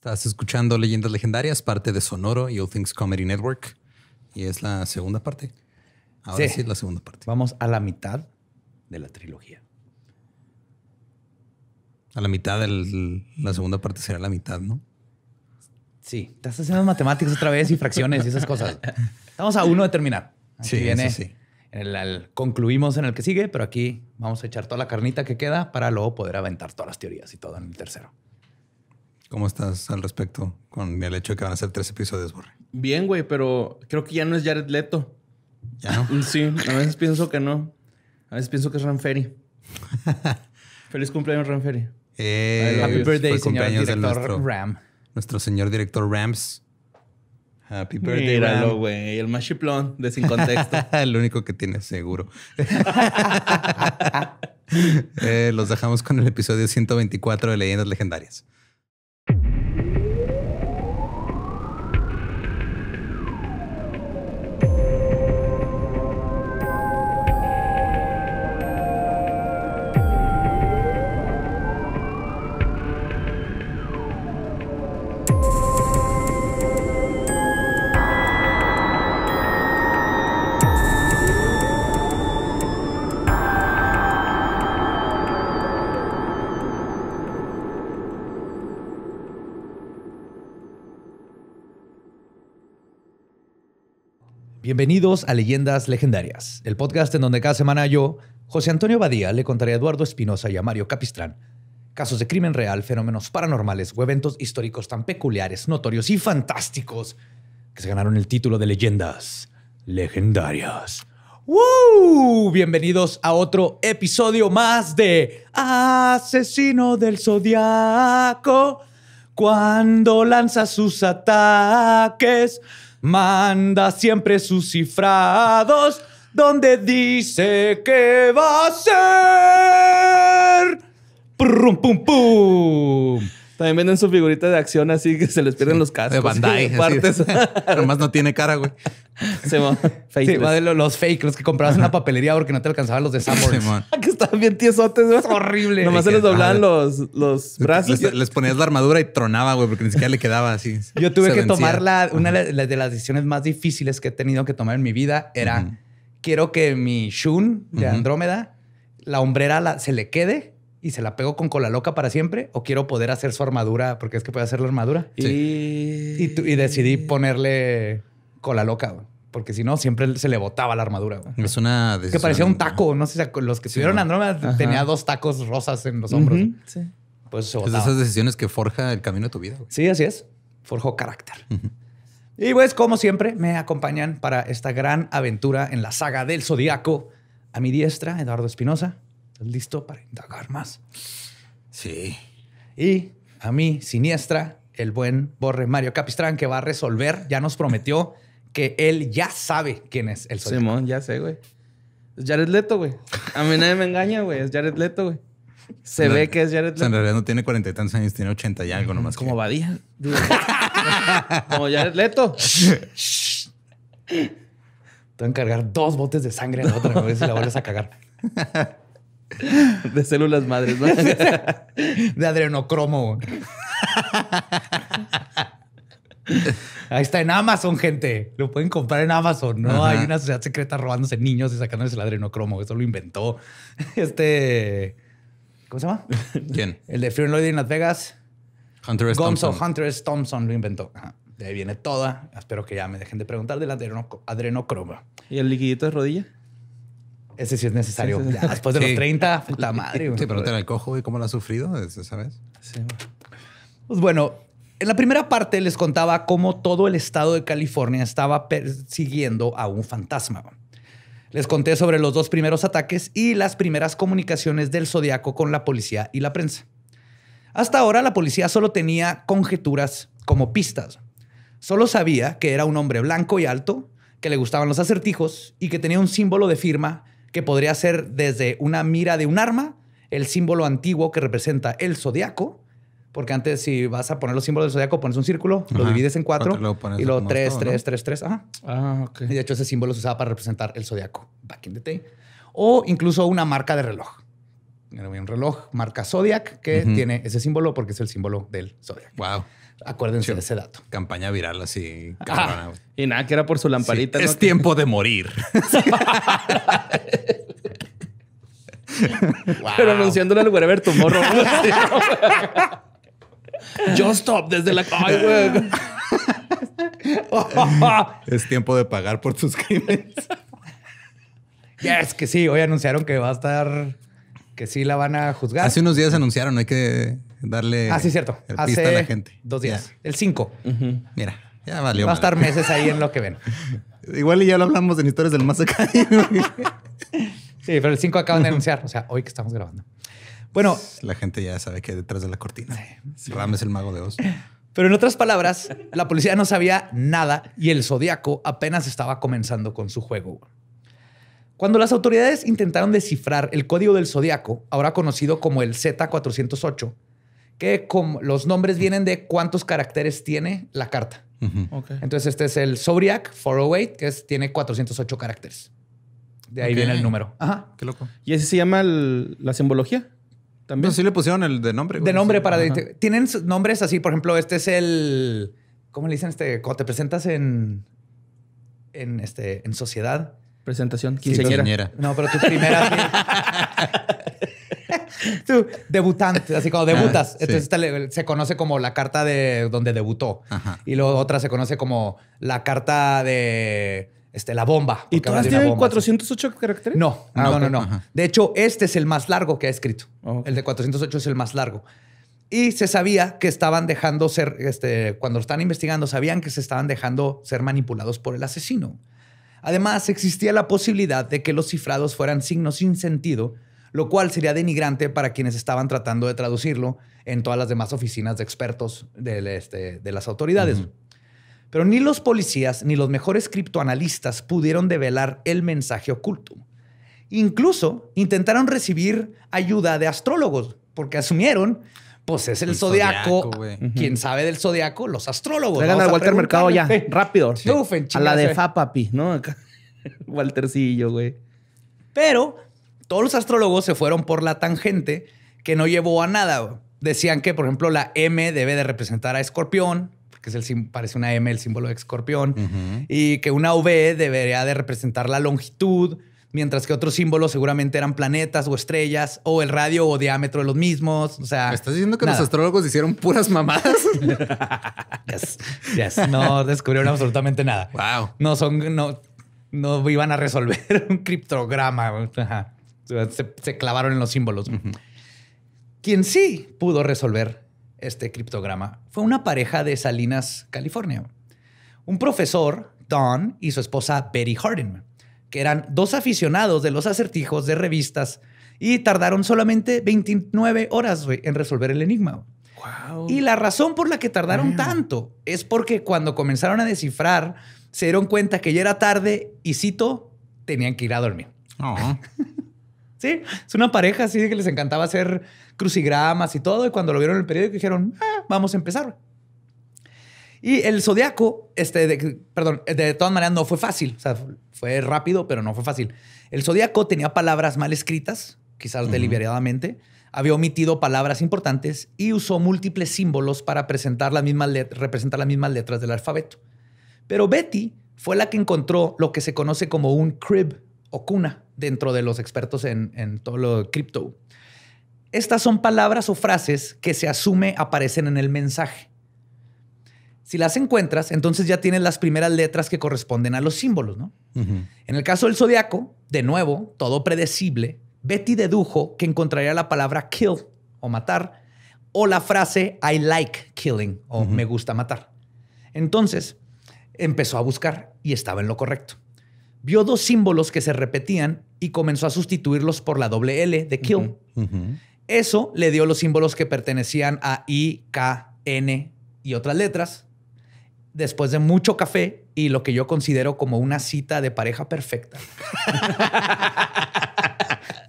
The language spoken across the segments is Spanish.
Estás escuchando Leyendas Legendarias, parte de Sonoro y All Things Comedy Network. Y es la segunda parte. Ahora sí, es la segunda parte. Vamos a la mitad de la trilogía. A la mitad, del, la segunda parte será la mitad, ¿no? Sí, estás haciendo matemáticas otra vez y fracciones y esas cosas. Estamos a uno de terminar. sí, sí. concluimos en el que sigue, pero aquí vamos a echar toda la carnita que queda para luego poder aventar todas las teorías y todo en el tercero. ¿Cómo estás al respecto con el hecho de que van a ser tres episodios, Borre? Bien, güey, pero creo que ya no es Jared Leto. ¿Ya no? Sí, a veces pienso que no. A veces pienso que es Ferry. Feliz cumpleaños, Ram Eh, Happy birthday, señor director Ram. Nuestro señor director Rams. Happy birthday, Míralo, güey. El más chiplón de sin contexto. el único que tiene seguro. Eh, los dejamos con el episodio 124 de Leyendas Legendarias. Bienvenidos a Leyendas Legendarias, el podcast en donde cada semana yo, José Antonio Badía, le contaré a Eduardo Espinosa y a Mario Capistrán casos de crimen real, fenómenos paranormales o eventos históricos tan peculiares, notorios y fantásticos que se ganaron el título de Leyendas Legendarias. ¡Woo! Bienvenidos a otro episodio más de Asesino del Zodiaco. Cuando lanza sus ataques, manda siempre sus cifrados donde dice que va a ser. Pum, pum, pum. También venden su figurita de acción así que se les pierden los cascos. De Bandai. Partes. Además no tiene cara, güey. Se va los fake, los que comprabas en la papelería porque no te alcanzaban los de Sanborns. Ah, que estaban bien tiesotes, Es horrible. Nomás se les doblaban los, brazos. Les, ponías la armadura y tronaba, güey, porque ni siquiera le quedaba así. Yo tuve que tomar la, una de las, decisiones más difíciles que he tenido que tomar en mi vida. Era, quiero que mi Shun de Andrómeda, la hombrera se le quede y se la pego con cola loca para siempre o quiero poder hacer su armadura porque es que puede hacer la armadura. Y, decidí ponerle cola loca, porque si no, siempre se le botaba la armadura. Es una decisión. Que parecía un taco, no sé los que tuvieron sí, Andrómeda tenía dos tacos rosas en los hombros. Sí. Pues esas decisiones que forja el camino de tu vida. Sí, así es. Forjó carácter. Y pues, como siempre, me acompañan para esta gran aventura en la saga del Zodíaco. A mi diestra, Eduardo Espinosa. ¿Estás listo para indagar más? Sí. Y a mí, siniestra, el buen Borre Mario Capistrán, que va a resolver, ya nos prometió que él ya sabe quién es el Zodíaco. Simón, ya sé, güey. Es Jared Leto, güey. A mí nadie me engaña, güey. Es Jared Leto, güey. Se ve que es Jared Leto. en realidad no tiene cuarenta y tantos años, tiene ochenta y algo nomás. Como Badía. Como Jared Leto. Te voy a encargar dos botes de sangre en la otra vez si la vuelves a cagar. De células madres, De adrenocromo. Ahí está en Amazon, gente. Lo pueden comprar en Amazon, ¿no? Hay una sociedad secreta robándose niños y sacándoles el adrenocromo. Eso lo inventó este. ¿Cómo se llama? ¿Quién? El de Free Lloyd en Las Vegas. Hunter S. Thompson. Hunter S. Thompson lo inventó. De ahí viene toda. Espero que ya me dejen de preguntar del adrenocromo. ¿Y el liquidito de rodilla? Ese sí es necesario. después de los 30, puta madre. Sí, pero te el cojo, y cómo lo has sufrido, ¿sabes? Sí. Pues bueno, en la primera parte les contaba cómo todo el estado de California estaba persiguiendo a un fantasma. Les conté sobre los dos primeros ataques y las primeras comunicaciones del Zodiaco con la policía y la prensa. Hasta ahora la policía solo tenía conjeturas como pistas. Solo sabía que era un hombre blanco y alto, que le gustaban los acertijos y que tenía un símbolo de firma que podría ser desde una mira de un arma, el símbolo antiguo que representa el zodiaco, porque antes si vas a poner los símbolos del zodiaco, pones un círculo, lo divides en cuatro y lo tres, 3 tres, 3, tres, Ah, ok. Y de hecho ese símbolo se usaba para representar el zodiaco back in the day. O incluso una marca de reloj. un reloj marca Zodiac que tiene ese símbolo porque es el símbolo del zodiaco Wow. Acuérdense de ese dato. Campaña viral así. Ah, y nada, que era por su lamparita. Es tiempo de morir. wow. Pero anunciándole al Wherever morro. Yo stop desde la... Ay, es tiempo de pagar por tus crímenes. Es que sí, hoy anunciaron que va a estar, que sí la van a juzgar. Hace unos días anunciaron, hay que darle ah, sí, cierto. El Hace a la gente. Dos días. El 5. Mira, ya valió. Va a estar meses ahí en lo que ven. Igual y ya lo hablamos en historias del más acá. sí, pero el 5 acaban de anunciar, o sea, hoy que estamos grabando. Bueno. Pues, la gente ya sabe que detrás de la cortina. es el mago de Oz. Pero en otras palabras, la policía no sabía nada y el zodiaco apenas estaba comenzando con su juego. Cuando las autoridades intentaron descifrar el código del zodiaco ahora conocido como el Z408, que como los nombres vienen de cuántos caracteres tiene la carta. Entonces, este es el Zodiac 408, que es, tiene 408 caracteres. De ahí viene el número. Ajá. Qué loco. ¿Y ese se llama la simbología? También. sí le pusieron el de nombre. De nombre para... Tienen nombres así, por ejemplo, este es el... ¿Cómo le dicen este? Cuando te presentas en... En, este, en sociedad. Presentación quinceañera. No, pero tu primera... Tú, debutante, así como debutas. Ah, Entonces se conoce como la carta de donde debutó. Y luego otra se conoce como la carta de este, la bomba. ¿Y todas tienen 408 caracteres? No, ah, no, no, no. De hecho, este es el más largo que ha escrito. Oh, el de 408 es el más largo. Y se sabía que estaban dejando ser, este, cuando lo están investigando, sabían que se estaban dejando ser manipulados por el asesino. Además, existía la posibilidad de que los cifrados fueran signos sin sentido lo cual sería denigrante para quienes estaban tratando de traducirlo en todas las demás oficinas de expertos este, de, las autoridades. Pero ni los policías ni los mejores criptoanalistas pudieron develar el mensaje oculto. Incluso intentaron recibir ayuda de astrólogos, porque asumieron, pues es el, zodiaco, sabe del zodiaco, los astrólogos. a Walter Mercado ya, rápido. a la de eh. Fa, papi, ¿no? Waltercillo, güey. Pero todos los astrólogos se fueron por la tangente que no llevó a nada. Decían que, por ejemplo, la M debe de representar a escorpión, que es el, parece una M, el símbolo de escorpión, y que una V debería de representar la longitud, mientras que otros símbolos seguramente eran planetas o estrellas, o el radio o diámetro de los mismos. O sea, ¿Me estás diciendo que los astrólogos hicieron puras mamadas? yes, No descubrieron absolutamente nada. No son, no, no iban a resolver un criptograma. Ajá. Se, clavaron en los símbolos. Quien sí pudo resolver este criptograma fue una pareja de Salinas, California. Un profesor, Don, y su esposa Betty Hardin, que eran dos aficionados de los acertijos de revistas y tardaron solamente 29 horas en resolver el enigma. Y la razón por la que tardaron tanto es porque cuando comenzaron a descifrar, se dieron cuenta que ya era tarde y, cito, tenían que ir a dormir. Sí, es una pareja así que les encantaba hacer crucigramas y todo. Y cuando lo vieron en el periódico dijeron, ah, vamos a empezar. Y el zodiaco, este, perdón, de todas maneras no fue fácil. O sea, fue rápido, pero no fue fácil. El zodiaco tenía palabras mal escritas, quizás deliberadamente. Había omitido palabras importantes y usó múltiples símbolos para presentar representar las mismas letras del alfabeto. Pero Betty fue la que encontró lo que se conoce como un crib cuna, dentro de los expertos en, todo lo de cripto. Estas son palabras o frases que se asume aparecen en el mensaje. Si las encuentras, entonces ya tienes las primeras letras que corresponden a los símbolos, ¿no? En el caso del zodiaco, de nuevo, todo predecible, Betty dedujo que encontraría la palabra kill o matar o la frase I like killing o me gusta matar. Entonces, empezó a buscar y estaba en lo correcto vio dos símbolos que se repetían y comenzó a sustituirlos por la doble L de kill. Eso le dio los símbolos que pertenecían a I, K, N y otras letras. Después de mucho café y lo que yo considero como una cita de pareja perfecta.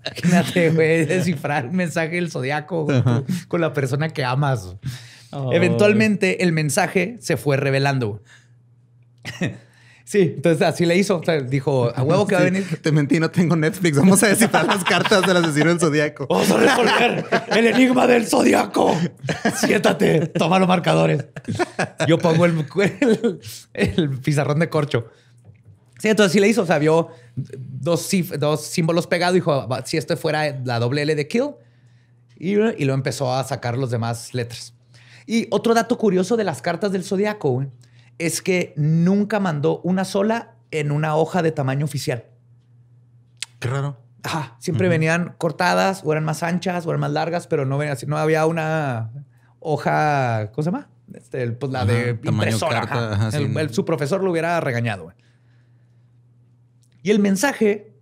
descifrar un mensaje del zodiaco con la persona que amas. Eventualmente, el mensaje se fue revelando. Sí, entonces así le hizo. dijo, a huevo que va a venir. Te mentí, no tengo Netflix. Vamos a descifrar las cartas del asesino del zodiaco. Vamos a resolver el enigma del zodiaco. Siéntate, toma los marcadores. Yo pongo el, pizarrón de corcho. Sí, entonces así le hizo. O sea, vio dos, símbolos pegados. Dijo, si esto fuera la doble L de kill. Y, lo empezó a sacar los demás letras. Y otro dato curioso de las cartas del zodiaco, güey es que nunca mandó una sola en una hoja de tamaño oficial. Qué raro. Ajá, siempre venían cortadas o eran más anchas o eran más largas, pero no, no había una hoja, ¿cómo se llama? Este, pues la de impresora. su profesor lo hubiera regañado. Y el mensaje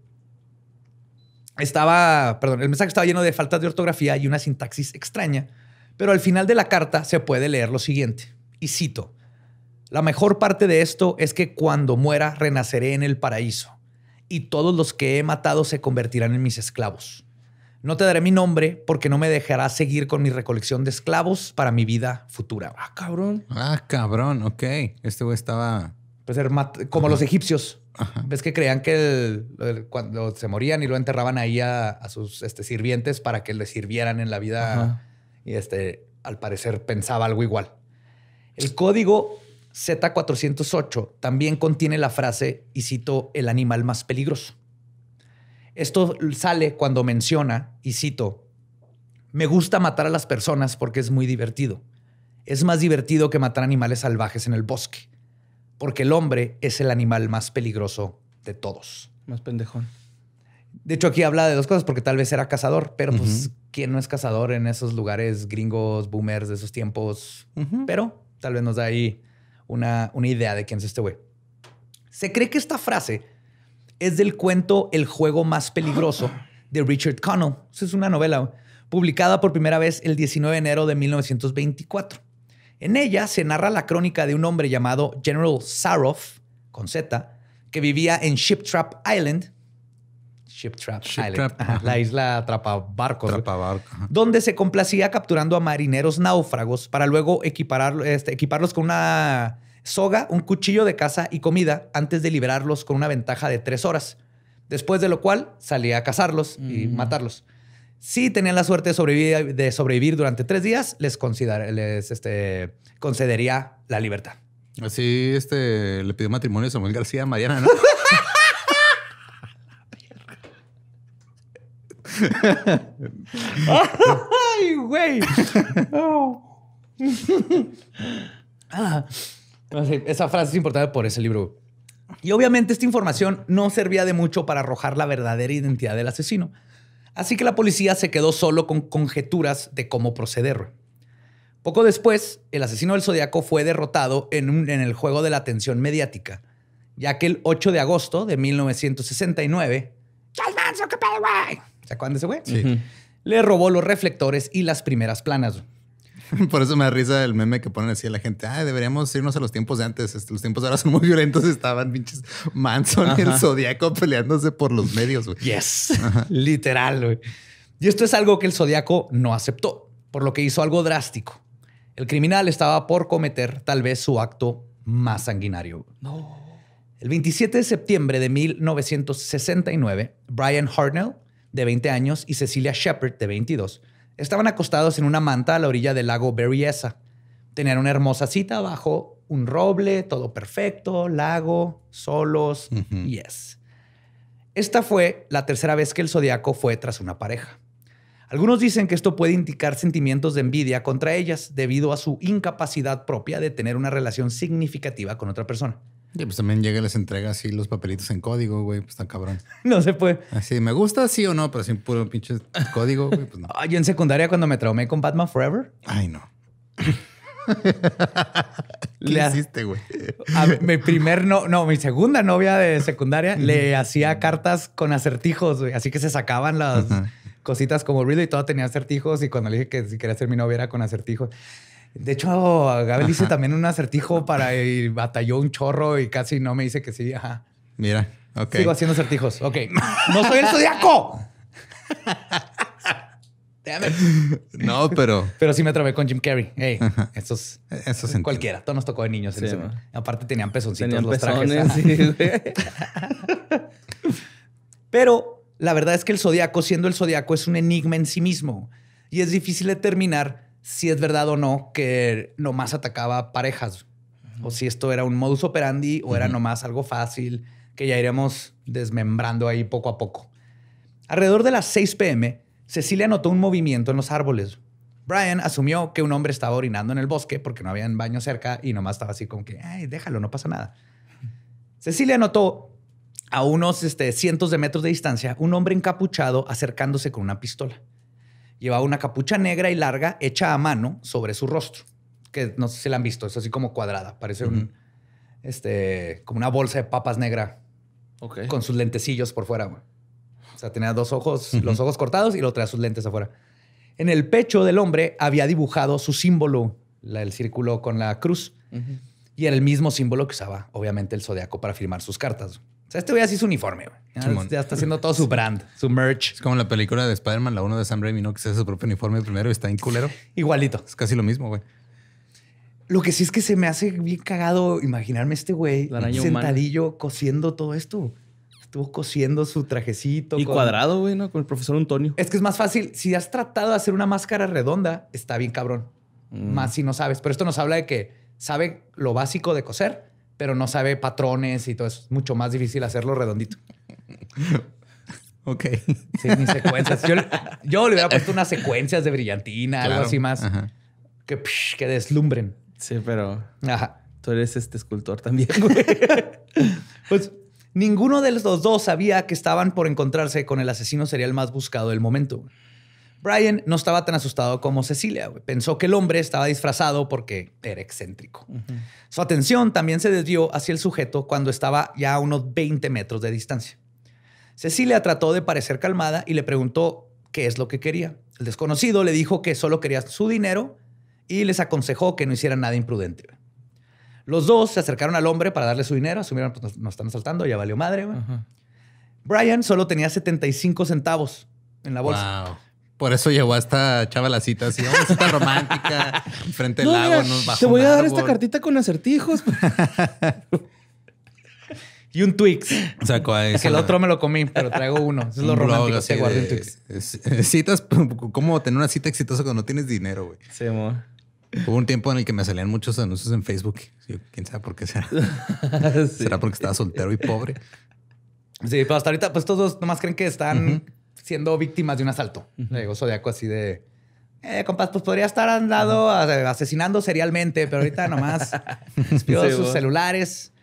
estaba, perdón, el mensaje estaba lleno de faltas de ortografía y una sintaxis extraña, pero al final de la carta se puede leer lo siguiente, y cito, la mejor parte de esto es que cuando muera renaceré en el paraíso, y todos los que he matado se convertirán en mis esclavos. No te daré mi nombre porque no me dejará seguir con mi recolección de esclavos para mi vida futura. Ah, cabrón. Ah, cabrón, ok. Este güey estaba... Pues como los egipcios. Ves que creían que cuando se morían y lo enterraban ahí a, sus este, sirvientes para que le sirvieran en la vida. Y este, al parecer pensaba algo igual. El código Z408 también contiene la frase, y cito, el animal más peligroso. Esto sale cuando menciona, y cito, me gusta matar a las personas porque es muy divertido. Es más divertido que matar animales salvajes en el bosque, porque el hombre es el animal más peligroso de todos. Más pendejón. De hecho, aquí habla de dos cosas, porque tal vez era cazador, pero pues, ¿quién no es cazador en esos lugares gringos, boomers de esos tiempos? Pero tal vez nos da ahí una, idea de quién es este güey. Se cree que esta frase es del cuento El juego más peligroso de Richard Connell. es una novela publicada por primera vez el 19 de enero de 1924. En ella se narra la crónica de un hombre llamado General Saroff, con Z, que vivía en Ship Trap Island, Ship Trap la isla atrapa barcos, donde se complacía capturando a marineros náufragos para luego este, equiparlos con una soga, un cuchillo de caza y comida antes de liberarlos con una ventaja de tres horas. Después de lo cual salía a cazarlos y matarlos. Si tenían la suerte de sobrevivir, durante tres días, les, este, concedería la libertad. Así este, le pidió matrimonio a Samuel García mañana. ¿no? ¡Ay, güey! Ah, esa frase es importante por ese libro. Y obviamente esta información no servía de mucho para arrojar la verdadera identidad del asesino. Así que la policía se quedó solo con conjeturas de cómo proceder. Poco después, el asesino del zodiaco fue derrotado en, el juego de la atención mediática, ya que el 8 de agosto de 1969... qué pedo, güey! ¿Se acuerdan ese güey? Sí. Le robó los reflectores y las primeras planas. Por eso me da risa el meme que ponen así a la gente. Ah, deberíamos irnos a los tiempos de antes. Este, los tiempos ahora son muy violentos. Estaban pinches Manson y el Zodíaco peleándose por los medios, Yes. Literal, güey. Y esto es algo que el Zodíaco no aceptó, por lo que hizo algo drástico. El criminal estaba por cometer tal vez su acto más sanguinario. No. El 27 de septiembre de 1969, Brian Hartnell de 20 años, y Cecilia Shepard, de 22, estaban acostados en una manta a la orilla del lago Berryessa. Tenían una hermosa cita bajo un roble, todo perfecto, lago, solos, yes. Esta fue la tercera vez que el zodiaco fue tras una pareja. Algunos dicen que esto puede indicar sentimientos de envidia contra ellas debido a su incapacidad propia de tener una relación significativa con otra persona. Y pues también llega y les entrega así los papelitos en código, güey, pues tan cabrón. no se puede. Así, me gusta sí o no, pero sin puro pinche código, güey, yo pues en secundaria cuando me traumé con Batman Forever. Ay, no. ¿Qué hiciste, güey? mi primer no, no, mi segunda novia de secundaria le hacía cartas con acertijos, güey. Así que se sacaban las cositas como Ridley y todo tenía acertijos. Y cuando le dije que si quería ser mi novia era con acertijos. De hecho, gabriel, hizo también un acertijo para y batalló un chorro y casi no me dice que sí. Ajá. Mira, ok. Sigo haciendo acertijos. Ok. ¡No soy el zodiaco! no, pero. Pero sí me atrevé con Jim Carrey. Hey, esos Eso cualquiera. Todos nos tocó de niños. en Aparte tenían pezoncitos los trajes. pero la verdad es que el zodiaco, siendo el zodiaco, es un enigma en sí mismo y es difícil determinar si es verdad o no que nomás atacaba parejas o si esto era un modus operandi o era nomás algo fácil que ya iremos desmembrando ahí poco a poco. Alrededor de las 6 pm, Cecilia notó un movimiento en los árboles. Brian asumió que un hombre estaba orinando en el bosque porque no había un baño cerca y nomás estaba así como que, ay, déjalo, no pasa nada. Cecilia notó a unos este, cientos de metros de distancia un hombre encapuchado acercándose con una pistola llevaba una capucha negra y larga hecha a mano sobre su rostro, que no sé si la han visto, es así como cuadrada, parece un, este, como una bolsa de papas negra con sus lentecillos por fuera. O sea, tenía dos ojos, los ojos cortados y lo traía sus lentes afuera. En el pecho del hombre había dibujado su símbolo, el círculo con la cruz, y era el mismo símbolo que usaba, obviamente, el zodiaco para firmar sus cartas. O sea, este güey así es uniforme, güey. Ya, está haciendo todo su brand, su merch. Es como la película de Spider-Man, la uno de Sam Raimi, ¿no? Que se hace su propio uniforme primero y está en culero. Igualito. Es casi lo mismo, güey. Lo que sí es que se me hace bien cagado imaginarme este güey sentadillo cosiendo todo esto. Estuvo cosiendo su trajecito. Y cuadrado, güey, ¿no? Con el profesor Antonio. Es que es más fácil. Si has tratado de hacer una máscara redonda, está bien cabrón. Mm. Más si no sabes. Pero esto nos habla de que sabe lo básico de coser pero no sabe patrones y todo eso. Es mucho más difícil hacerlo redondito. Ok. Sí, secuencias. Yo, le hubiera puesto unas secuencias de brillantina, algo así más. Que, deslumbren. Sí, pero. Ajá. Tú eres este escultor también, pues ninguno de los dos sabía que estaban por encontrarse con el asesino serial más buscado del momento. Brian no estaba tan asustado como Cecilia. Pensó que el hombre estaba disfrazado porque era excéntrico. Su atención también se desvió hacia el sujeto cuando estaba ya a unos 20 metros de distancia. Cecilia trató de parecer calmada y le preguntó qué es lo que quería. El desconocido le dijo que solo quería su dinero y les aconsejó que no hicieran nada imprudente. Los dos se acercaron al hombre para darle su dinero, asumieron, que pues, nos, están asaltando, ya valió madre. Brian solo tenía 75 centavos en la bolsa. Por eso llevó a esta chava la cita así, vamos cita romántica, frente al lago, nos Te voy a dar esta cartita con acertijos. y un Twix. a eso. Que el otro me lo comí, pero traigo uno. Eso es lo romántico guardo Twix. Citas, ¿cómo tener una cita exitosa cuando no tienes dinero, güey? Sí, amor. Hubo un tiempo en el que me salían muchos anuncios en Facebook. ¿Quién sabe por qué será? ¿Será porque estaba soltero y pobre? Sí, pero hasta ahorita, pues todos nomás creen que están siendo víctimas de un asalto. digo Zodíaco así de, eh, compas, pues podría estar andado asesinando serialmente, pero ahorita nomás pidió sus celulares.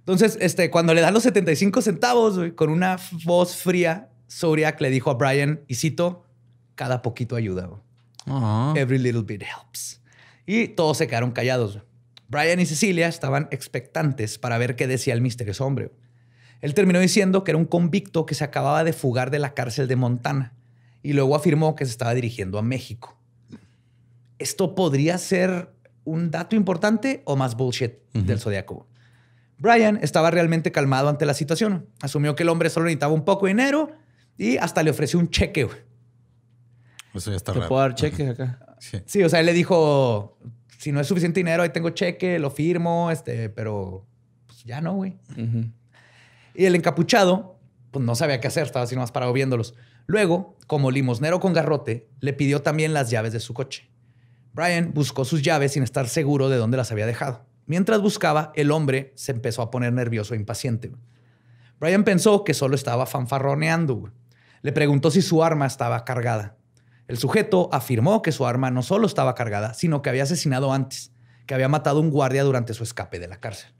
Entonces, este, cuando le dan los 75 centavos, con una voz fría, Zodiac le dijo a Brian, y cito, cada poquito ayuda. Every little bit helps. Y todos se quedaron callados. Brian y Cecilia estaban expectantes para ver qué decía el misterioso hombre. Él terminó diciendo que era un convicto que se acababa de fugar de la cárcel de Montana y luego afirmó que se estaba dirigiendo a México. Esto podría ser un dato importante o más bullshit del zodiaco. Brian estaba realmente calmado ante la situación. Asumió que el hombre solo necesitaba un poco de dinero y hasta le ofreció un cheque. Eso ya está ¿Te puedo dar cheque acá? Sí. sí. o sea, él le dijo, si no es suficiente dinero, ahí tengo cheque, lo firmo, este, pero pues, ya no, güey. Y el encapuchado, pues no sabía qué hacer, estaba así nomás parado viéndolos. Luego, como limosnero con garrote, le pidió también las llaves de su coche. Brian buscó sus llaves sin estar seguro de dónde las había dejado. Mientras buscaba, el hombre se empezó a poner nervioso e impaciente. Brian pensó que solo estaba fanfarroneando. Le preguntó si su arma estaba cargada. El sujeto afirmó que su arma no solo estaba cargada, sino que había asesinado antes, que había matado a un guardia durante su escape de la cárcel.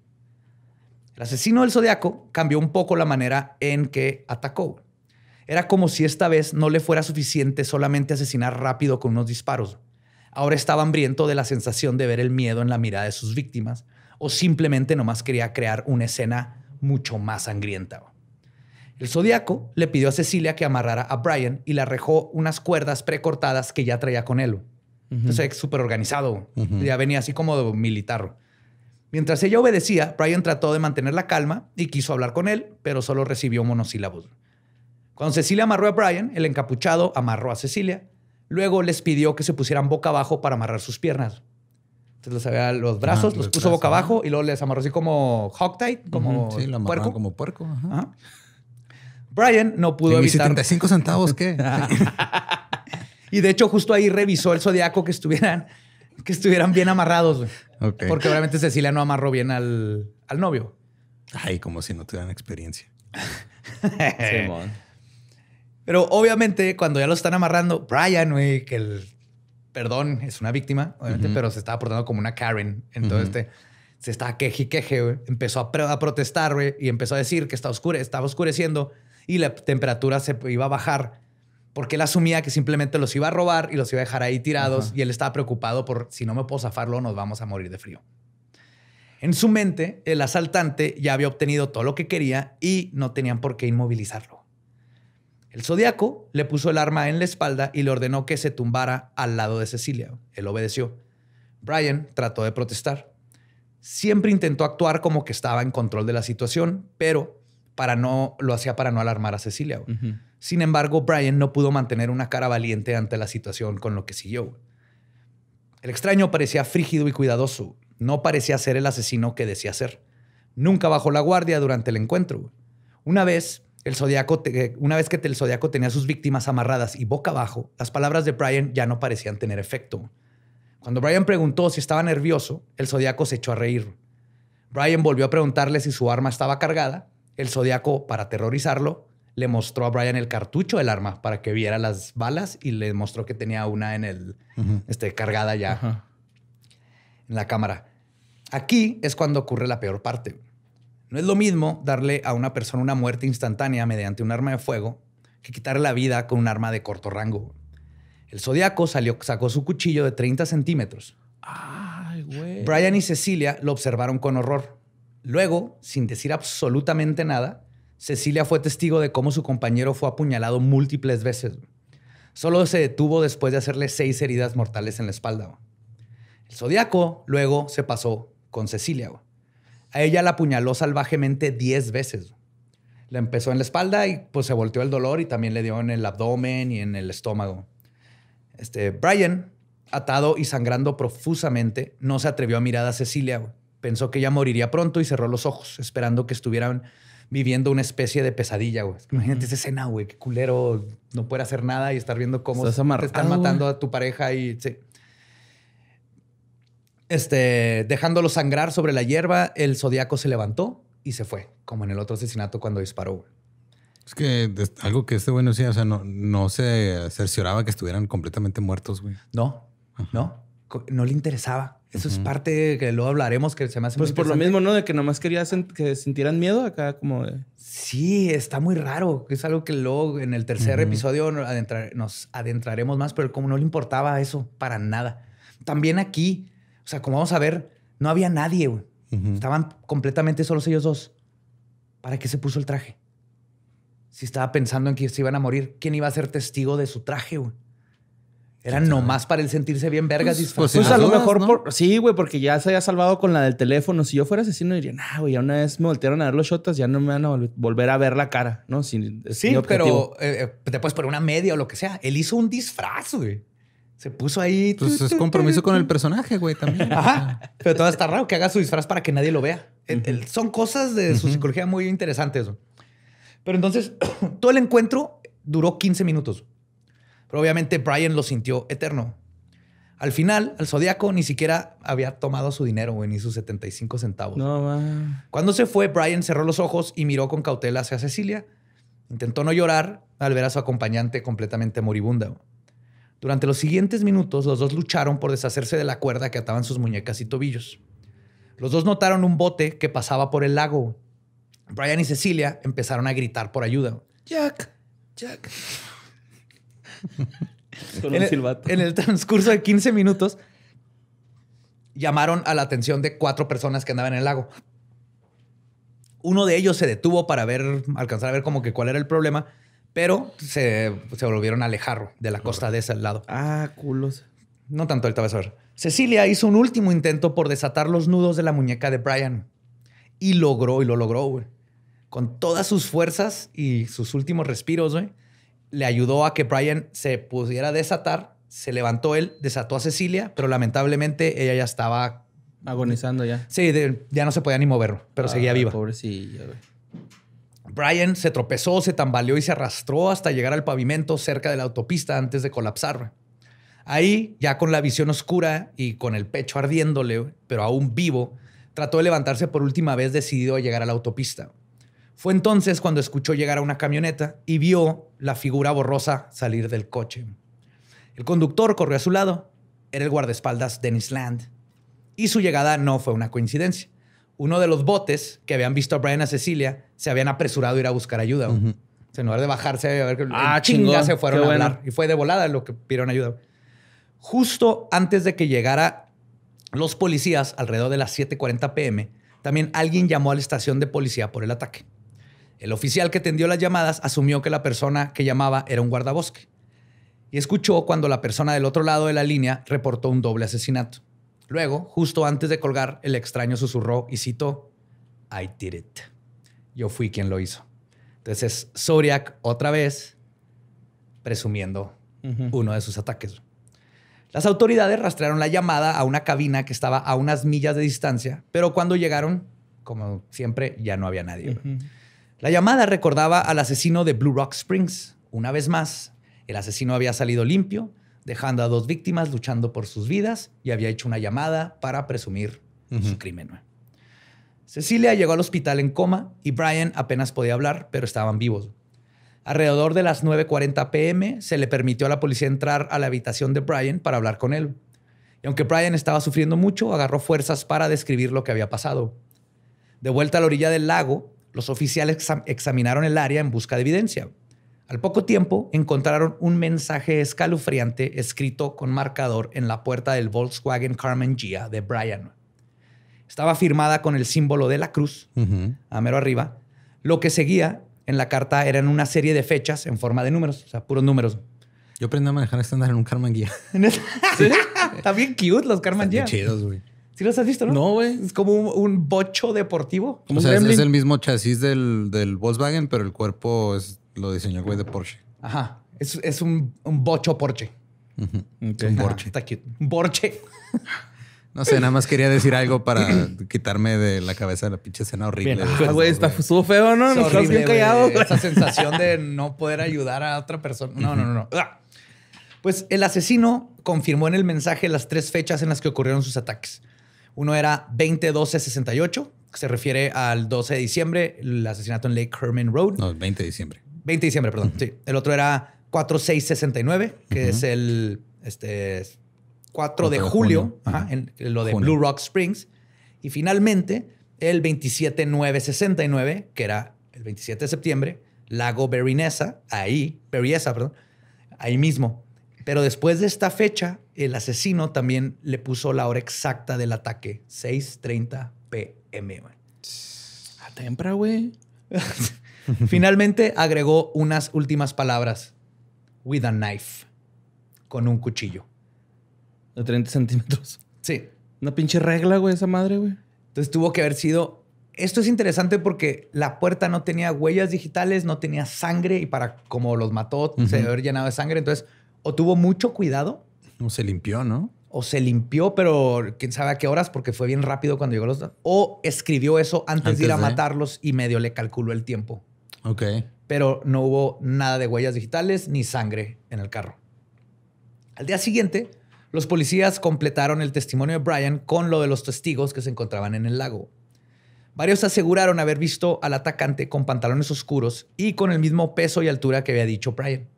El asesino del zodiaco cambió un poco la manera en que atacó. Era como si esta vez no le fuera suficiente solamente asesinar rápido con unos disparos. Ahora estaba hambriento de la sensación de ver el miedo en la mirada de sus víctimas o simplemente nomás quería crear una escena mucho más sangrienta. El zodiaco le pidió a Cecilia que amarrara a Brian y le arrejó unas cuerdas precortadas que ya traía con él. Entonces, súper organizado. Ya venía así como de militar. Mientras ella obedecía, Brian trató de mantener la calma y quiso hablar con él, pero solo recibió monosílabos. Cuando Cecilia amarró a Brian, el encapuchado amarró a Cecilia. Luego les pidió que se pusieran boca abajo para amarrar sus piernas. Entonces los había los ah, brazos, los, puso boca abajo y luego les amarró así como hogtie, como puerco. como puerco. Brian no pudo ¿Y evitar. 75 centavos qué? y de hecho justo ahí revisó el zodiaco que estuvieran que estuvieran bien amarrados, güey. Porque obviamente Cecilia no amarró bien al, novio. Ay, como si no tuvieran experiencia. Pero obviamente, cuando ya lo están amarrando, Brian, güey, que el perdón, es una víctima, obviamente, pero se estaba portando como una Karen. Entonces, este, se estaba queje queje, Empezó a, protestar, güey, y empezó a decir que está oscure estaba oscureciendo y la temperatura se iba a bajar porque él asumía que simplemente los iba a robar y los iba a dejar ahí tirados y él estaba preocupado por si no me puedo zafarlo nos vamos a morir de frío. En su mente, el asaltante ya había obtenido todo lo que quería y no tenían por qué inmovilizarlo. El zodiaco le puso el arma en la espalda y le ordenó que se tumbara al lado de Cecilia. Él obedeció. Brian trató de protestar. Siempre intentó actuar como que estaba en control de la situación, pero no, lo hacía para no alarmar a Cecilia. Sin embargo, Brian no pudo mantener una cara valiente ante la situación con lo que siguió. El extraño parecía frígido y cuidadoso. No parecía ser el asesino que decía ser. Nunca bajó la guardia durante el encuentro. Una vez, el eh, una vez que el zodiaco tenía sus víctimas amarradas y boca abajo, las palabras de Brian ya no parecían tener efecto. Cuando Brian preguntó si estaba nervioso, el zodiaco se echó a reír. Brian volvió a preguntarle si su arma estaba cargada el Zodiaco, para aterrorizarlo, le mostró a Brian el cartucho del arma para que viera las balas y le mostró que tenía una en el, este, cargada ya en la cámara. Aquí es cuando ocurre la peor parte. No es lo mismo darle a una persona una muerte instantánea mediante un arma de fuego que quitarle la vida con un arma de corto rango. El Zodiaco salió, sacó su cuchillo de 30 centímetros. Brian y Cecilia lo observaron con horror. Luego, sin decir absolutamente nada, Cecilia fue testigo de cómo su compañero fue apuñalado múltiples veces. Solo se detuvo después de hacerle seis heridas mortales en la espalda. El zodiaco luego se pasó con Cecilia. A ella la apuñaló salvajemente diez veces. La empezó en la espalda y pues se volteó el dolor y también le dio en el abdomen y en el estómago. Este, Brian, atado y sangrando profusamente, no se atrevió a mirar a Cecilia pensó que ya moriría pronto y cerró los ojos, esperando que estuvieran viviendo una especie de pesadilla, güey. Imagínate esa escena, güey, qué culero, no poder hacer nada y estar viendo cómo te están matando a tu pareja y sí. Este, dejándolo sangrar sobre la hierba, el zodiaco se levantó y se fue, como en el otro asesinato cuando disparó. Es que algo que este bueno decía, o sea, no, se cercioraba que estuvieran completamente muertos, güey. No, no, no le interesaba. Eso es parte que luego hablaremos, que se me hace Pues por lo mismo, ¿no? De que nomás quería que sintieran miedo acá, como de... Sí, está muy raro. Es algo que luego en el tercer episodio nos adentraremos más, pero como no le importaba eso para nada. También aquí, o sea, como vamos a ver, no había nadie, güey. Estaban completamente solos ellos dos. ¿Para qué se puso el traje? Si estaba pensando en que se iban a morir, ¿quién iba a ser testigo de su traje, güey? Era nomás para el sentirse bien vergas pues, pues, pues, a lo mejor por, sí, güey, porque ya se había salvado con la del teléfono. Si yo fuera asesino, diría, no, güey, ya una vez me voltearon a ver los shotas, ya no me van a volver a ver la cara, ¿no? sí, pero después eh, eh, te puedes poner una media o lo que sea. Él hizo un disfraz, güey. Se puso ahí. Pues es compromiso con el personaje, güey, también. Ajá. Pero todo está raro que haga su disfraz para que nadie lo vea. Eh, son cosas de su psicología muy interesantes. Pero entonces, todo el encuentro duró 15 minutos. Pero obviamente Brian lo sintió eterno. Al final, el Zodíaco ni siquiera había tomado su dinero, ni sus 75 centavos. No, Cuando se fue, Brian cerró los ojos y miró con cautela hacia Cecilia. Intentó no llorar al ver a su acompañante completamente moribunda. Durante los siguientes minutos, los dos lucharon por deshacerse de la cuerda que ataban sus muñecas y tobillos. Los dos notaron un bote que pasaba por el lago. Brian y Cecilia empezaron a gritar por ayuda. Jack, Jack. en El, transcurso de 15 minutos, llamaron a la atención de cuatro personas que andaban en el lago. Uno de ellos se detuvo para ver, alcanzar a ver como que cuál era el problema, pero se, volvieron a alejar de la costa de ese lado. Ah, culos. No tanto, el vas a ver. Cecilia hizo un último intento por desatar los nudos de la muñeca de Brian y logró, y lo logró, güey. Con todas sus fuerzas y sus últimos respiros, güey, le ayudó a que Brian se pudiera desatar. Se levantó él, desató a Cecilia, pero lamentablemente ella ya estaba Agonizando ya. Sí, ya no se podía ni moverlo, pero seguía viva. Pobrecilla, Brian se tropezó, se tambaleó y se arrastró hasta llegar al pavimento cerca de la autopista antes de colapsar. Ahí, ya con la visión oscura y con el pecho ardiéndole, pero aún vivo, trató de levantarse por última vez decidido a llegar a la autopista. Fue entonces cuando escuchó llegar a una camioneta y vio la figura borrosa salir del coche. El conductor corrió a su lado. Era el guardaespaldas Dennis Land. Y su llegada no fue una coincidencia. Uno de los botes que habían visto a Brian a Cecilia se habían apresurado a ir a buscar ayuda. en lugar de bajarse a ver que ah, se fueron a hablar. Y fue de volada lo que pidieron ayuda. Justo antes de que llegara los policías, alrededor de las 7:40 pm, también alguien llamó a la estación de policía por el ataque. El oficial que tendió las llamadas asumió que la persona que llamaba era un guardabosque y escuchó cuando la persona del otro lado de la línea reportó un doble asesinato. Luego, justo antes de colgar, el extraño susurró y citó, I did it. Yo fui quien lo hizo. Entonces, Zodiac otra vez presumiendo uno de sus ataques. Las autoridades rastrearon la llamada a una cabina que estaba a unas millas de distancia, pero cuando llegaron, como siempre, ya no había nadie. La llamada recordaba al asesino de Blue Rock Springs. Una vez más, el asesino había salido limpio, dejando a dos víctimas luchando por sus vidas y había hecho una llamada para presumir su crimen. Cecilia llegó al hospital en coma y Brian apenas podía hablar, pero estaban vivos. Alrededor de las 9.40 pm se le permitió a la policía entrar a la habitación de Brian para hablar con él. Y aunque Brian estaba sufriendo mucho, agarró fuerzas para describir lo que había pasado. De vuelta a la orilla del lago, los oficiales examinaron el área en busca de evidencia. Al poco tiempo encontraron un mensaje escalofriante escrito con marcador en la puerta del Volkswagen Carmen Gia de Brian. Estaba firmada con el símbolo de la cruz, a mero arriba. Lo que seguía en la carta eran una serie de fechas en forma de números, o sea, puros números. Yo aprendí a manejar estándar en un Carmen Gia. ¿Sí? Está bien cute los Carmen Gia. Están chidos, güey. ¿Sí lo has visto, no? No, güey. Es como un, bocho deportivo. o sea, es, el mismo chasis del, del Volkswagen, pero el cuerpo es, lo diseñó güey de Porsche. Ajá. Es, un, bocho Porsche. Un Porsche. Está Un Porsche. No sé, nada más quería decir algo para quitarme de la cabeza la pinche escena horrible. Ah, güey, está estuvo feo, ¿no? bien Esa sensación de no poder ayudar a otra persona. No, no, no, no. Ah. Pues el asesino confirmó en el mensaje las tres fechas en las que ocurrieron sus ataques. Uno era 20 68 que se refiere al 12 de diciembre, el asesinato en Lake Herman Road. No, el 20 de diciembre. 20 de diciembre, perdón. El otro era 4669, que 69 que es el 4 este, de, julio, en lo de Blue Rock Springs. Y finalmente, el 27969, que era el 27 de septiembre, Lago Berinesa, ahí, Beriesa, perdón, ahí mismo. Pero después de esta fecha, el asesino también le puso la hora exacta del ataque, 6.30 pm. A tempra, güey. Ah, Finalmente agregó unas últimas palabras. With a knife. Con un cuchillo. De 30 centímetros. Sí. Una pinche regla, güey, esa madre, güey. Entonces tuvo que haber sido... Esto es interesante porque la puerta no tenía huellas digitales, no tenía sangre y para como los mató, se debe haber llenado de sangre. Entonces, o tuvo mucho cuidado o se limpió, ¿no? O se limpió, pero quién sabe a qué horas, porque fue bien rápido cuando llegó los. O escribió eso antes, de ir a matarlos y medio le calculó el tiempo. Ok. Pero no hubo nada de huellas digitales ni sangre en el carro. Al día siguiente, los policías completaron el testimonio de Brian con lo de los testigos que se encontraban en el lago. Varios aseguraron haber visto al atacante con pantalones oscuros y con el mismo peso y altura que había dicho Brian.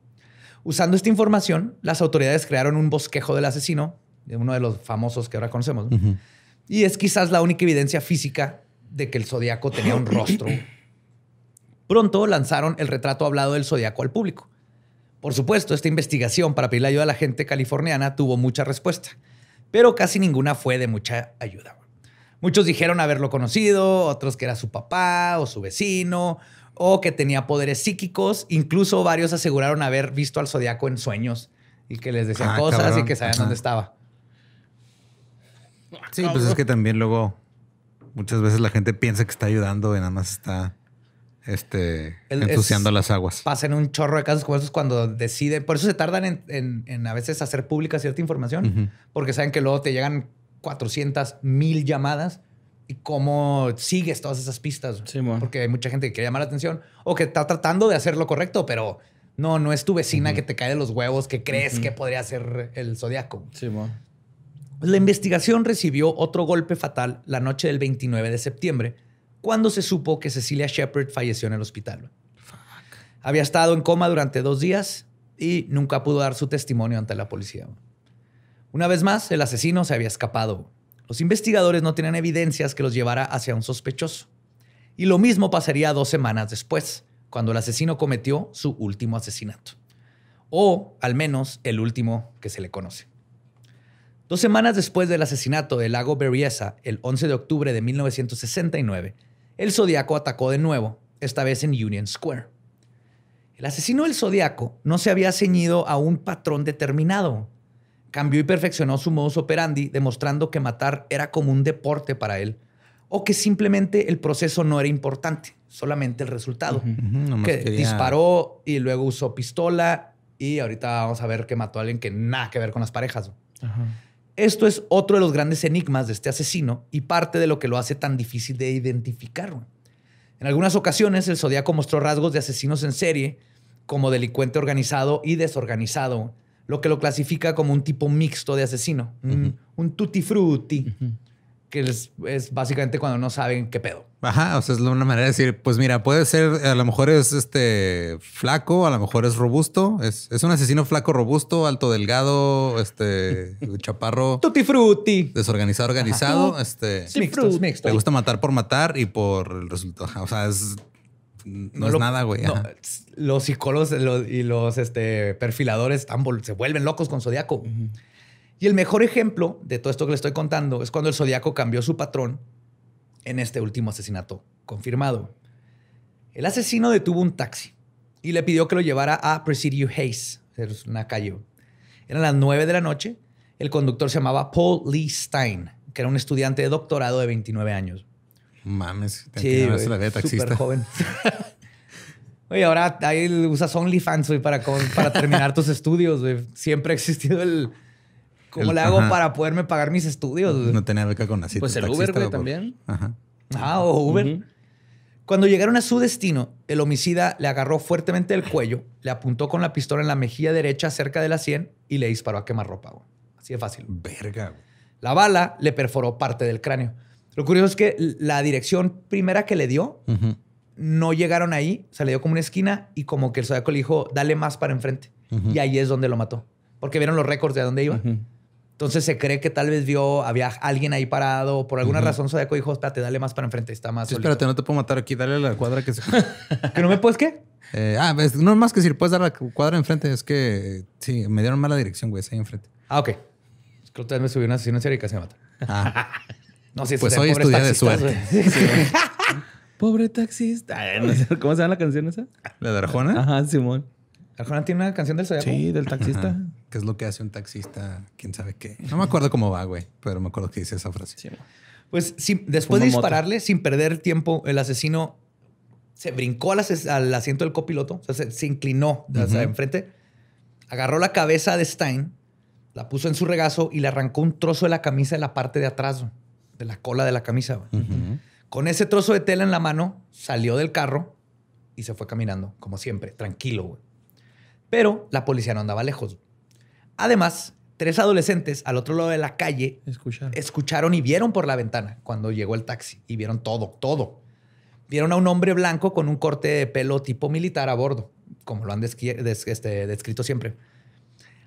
Usando esta información, las autoridades crearon un bosquejo del asesino, de uno de los famosos que ahora conocemos, y es quizás la única evidencia física de que el zodiaco tenía un rostro. Pronto lanzaron el retrato hablado del zodiaco al público. Por supuesto, esta investigación para pedir ayuda a la gente californiana tuvo mucha respuesta, pero casi ninguna fue de mucha ayuda. Muchos dijeron haberlo conocido, otros que era su papá o su vecino, o que tenía poderes psíquicos. Incluso varios aseguraron haber visto al zodiaco en sueños y que les decía ah, cosas y que sabían dónde estaba. Sí, pues es que también luego muchas veces la gente piensa que está ayudando y nada más está este, las aguas. Pasan un chorro de casos como esos cuando deciden. Por eso se tardan en, a veces hacer pública cierta información, porque saben que luego te llegan 400 mil llamadas y cómo sigues todas esas pistas. porque hay mucha gente que quiere llamar la atención o que está tratando de hacer lo correcto, pero no, no es tu vecina que te cae de los huevos que crees que podría ser el zodiaco. Sí, La investigación recibió otro golpe fatal la noche del 29 de septiembre, cuando se supo que Cecilia Shepard falleció en el hospital. Había estado en coma durante dos días y nunca pudo dar su testimonio ante la policía. Una vez más, el asesino se había escapado. Los investigadores no tenían evidencias que los llevara hacia un sospechoso. Y lo mismo pasaría dos semanas después, cuando el asesino cometió su último asesinato. O al menos el último que se le conoce. Dos semanas después del asesinato del Lago Berriesa, el 11 de octubre de 1969, el Zodíaco atacó de nuevo, esta vez en Union Square. El asesino del Zodíaco no se había ceñido a un patrón determinado, Cambió y perfeccionó su modus operandi, demostrando que matar era como un deporte para él, o que simplemente el proceso no era importante, solamente el resultado. que disparó y luego usó pistola, y ahorita vamos a ver que mató a alguien que nada que ver con las parejas. Esto es otro de los grandes enigmas de este asesino y parte de lo que lo hace tan difícil de identificar. En algunas ocasiones, el Zodíaco mostró rasgos de asesinos en serie, como delincuente organizado y desorganizado, lo que lo clasifica como un tipo mixto de asesino, un, tutti frutti, que es, básicamente cuando no saben qué pedo. Ajá, o sea, es una manera de decir, pues mira, puede ser, a lo mejor es este flaco, a lo mejor es robusto, es, un asesino flaco, robusto, alto, delgado, este chaparro. Tutti frutti. Desorganizado, organizado, este. mixto, gusta matar por matar y por el resultado. O sea, es no, es nada, güey. los psicólogos y los este, perfiladores se vuelven locos con Zodíaco. Y el mejor ejemplo de todo esto que le estoy contando es cuando el Zodíaco cambió su patrón en este último asesinato confirmado. El asesino detuvo un taxi y le pidió que lo llevara a Presidio Hayes, una calle. Eran las 9 de la noche. El conductor se llamaba Paul Lee Stein, que era un estudiante de doctorado de 29 años. Mames, sí, la taxista. Súper joven. Oye, ahora ahí usas OnlyFans, güey, para, para terminar tus estudios, güey. Siempre ha existido el... ¿Cómo le hago para poderme pagar mis estudios? No tenía beca con así. Pues el Uber, güey, también. Ajá. Ah, o Uber. Cuando llegaron a su destino, el homicida le agarró fuertemente el cuello, le apuntó con la pistola en la mejilla derecha cerca de la sien y le disparó a quemarropa. Güey. Así de fácil. Verga. La bala le perforó parte del cráneo. Lo curioso es que la dirección primera que le dio, no llegaron ahí, se le dio como una esquina y como que el zodiaco le dijo, dale más para enfrente. Y ahí es donde lo mató, porque vieron los récords de dónde iba. Entonces se cree que tal vez vio, había alguien ahí parado, por alguna razón Zodiaco dijo, espérate, dale más para enfrente, está más. Sí, espérate, no te puedo matar aquí, dale la cuadra que se... ¿Que no me puedes qué? Eh, ah, no es más que decir, puedes dar la cuadra enfrente, es que sí, me dieron mala dirección, güey, ahí enfrente. Ah, ok. Es que ustedes me subieron una en y casi me ah. Pues hoy estudia de suerte. Pobre taxista. ¿Cómo se llama la canción esa? ¿La de Arjona? Ajá, Simón. ¿Arjona tiene una canción del Zodiaco? Sí, del taxista. ¿Qué es lo que hace un taxista? ¿Quién sabe qué? No me acuerdo cómo va, güey, pero me acuerdo que dice esa frase. pues después de dispararle, sin perder tiempo, el asesino se brincó al, asiento del copiloto, o sea, se, inclinó enfrente, agarró la cabeza de Stein, la puso en su regazo y le arrancó un trozo de la camisa de la parte de atrás de la cola de la camisa. Con ese trozo de tela en la mano, salió del carro y se fue caminando, como siempre, tranquilo. Pero la policía no andaba lejos. Además, tres adolescentes al otro lado de la calle escucharon. y vieron por la ventana cuando llegó el taxi y vieron todo, todo. Vieron a un hombre blanco con un corte de pelo tipo militar a bordo, como lo han este, descrito siempre.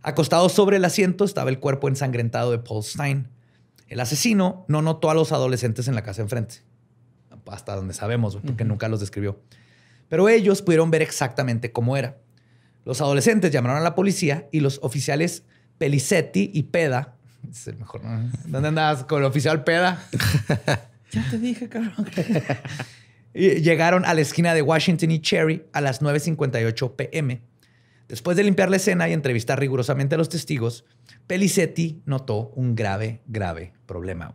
Acostado sobre el asiento estaba el cuerpo ensangrentado de Paul Stein, el asesino no notó a los adolescentes en la casa enfrente, hasta donde sabemos, porque nunca los describió. Pero ellos pudieron ver exactamente cómo era. Los adolescentes llamaron a la policía y los oficiales Pelicetti y Peda, ¿dónde andabas con el oficial Peda? ya te dije, cabrón. y llegaron a la esquina de Washington y Cherry a las 9.58 pm. Después de limpiar la escena y entrevistar rigurosamente a los testigos, Pelicetti notó un grave, grave problema.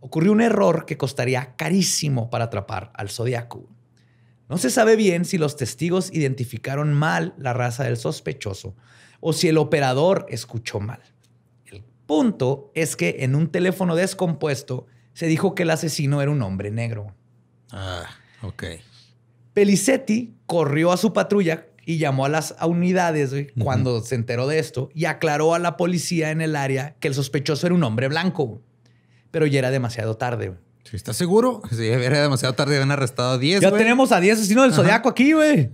Ocurrió un error que costaría carísimo para atrapar al zodiaco. No se sabe bien si los testigos identificaron mal la raza del sospechoso o si el operador escuchó mal. El punto es que en un teléfono descompuesto se dijo que el asesino era un hombre negro. Ah, ok. Pelicetti corrió a su patrulla y llamó a las unidades cuando se enteró de esto y aclaró a la policía en el área que el sospechoso era un hombre blanco. Pero ya era demasiado tarde. ¿Estás seguro? Sí, era demasiado tarde, habían arrestado a 10. Ya tenemos a 10 asesinos del zodiaco aquí, güey.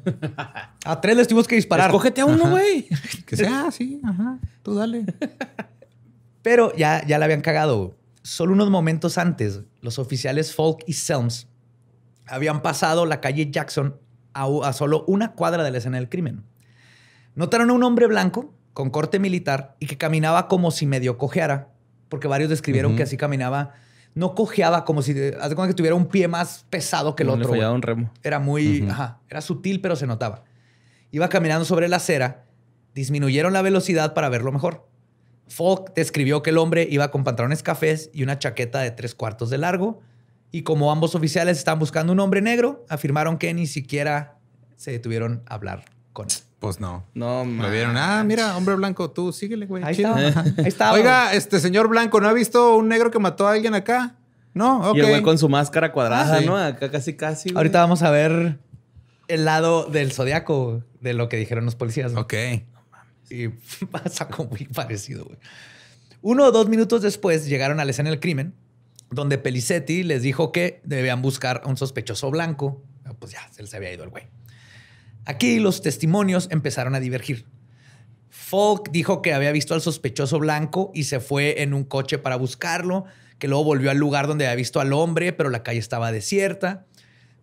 A tres les tuvimos que disparar. Escógete a uno, güey. Que sea, sí, ajá. Tú dale. Pero ya, ya la habían cagado. Solo unos momentos antes, los oficiales Falk y Selms habían pasado la calle Jackson a, solo una cuadra de la escena del crimen. Notaron a un hombre blanco con corte militar y que caminaba como si medio cojeara, porque varios describieron que así caminaba. No cojeaba como si, hace como que tuviera un pie más pesado que el otro. Era muy, era sutil, pero se notaba. Iba caminando sobre la acera, disminuyeron la velocidad para verlo mejor. Falk describió que el hombre iba con pantalones cafés y una chaqueta de tres cuartos de largo, y como ambos oficiales estaban buscando un hombre negro, afirmaron que ni siquiera se detuvieron a hablar con él. Pues no. No, Me vieron. Ah, mira, hombre blanco, tú síguele, güey. Ahí está. Ahí Oiga, este señor blanco, ¿no ha visto un negro que mató a alguien acá? No, ok. Y el güey con su máscara cuadrada, ¿no? Acá casi, casi. Ahorita vamos a ver el lado del zodiaco de lo que dijeron los policías. Ok. No mames. Y pasa como muy parecido, güey. Uno o dos minutos después llegaron a la escena del crimen donde Pelicetti les dijo que debían buscar a un sospechoso blanco. Ah, pues ya, se había ido el güey. Aquí los testimonios empezaron a divergir. Falk dijo que había visto al sospechoso blanco y se fue en un coche para buscarlo, que luego volvió al lugar donde había visto al hombre, pero la calle estaba desierta.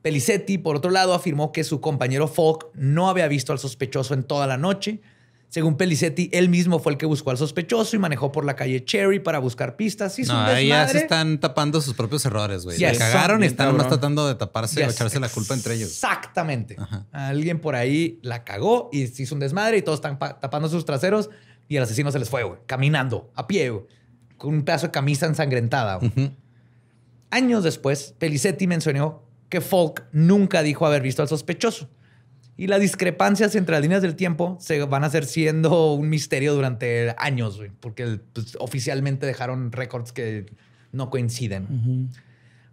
Pelicetti, por otro lado, afirmó que su compañero Falk no había visto al sospechoso en toda la noche, según Pelicetti, él mismo fue el que buscó al sospechoso y manejó por la calle Cherry para buscar pistas. ahí ya se están tapando sus propios errores, güey. Ya cagaron y están más tratando de taparse o echarse la culpa entre ellos. Exactamente. Alguien por ahí la cagó y se hizo un desmadre y todos están tapando sus traseros y el asesino se les fue, güey. Caminando, a pie, Con un pedazo de camisa ensangrentada. Años después, Pelicetti mencionó que Falk nunca dijo haber visto al sospechoso. Y las discrepancias entre las líneas del tiempo se van a hacer siendo un misterio durante años, porque pues, oficialmente dejaron récords que no coinciden.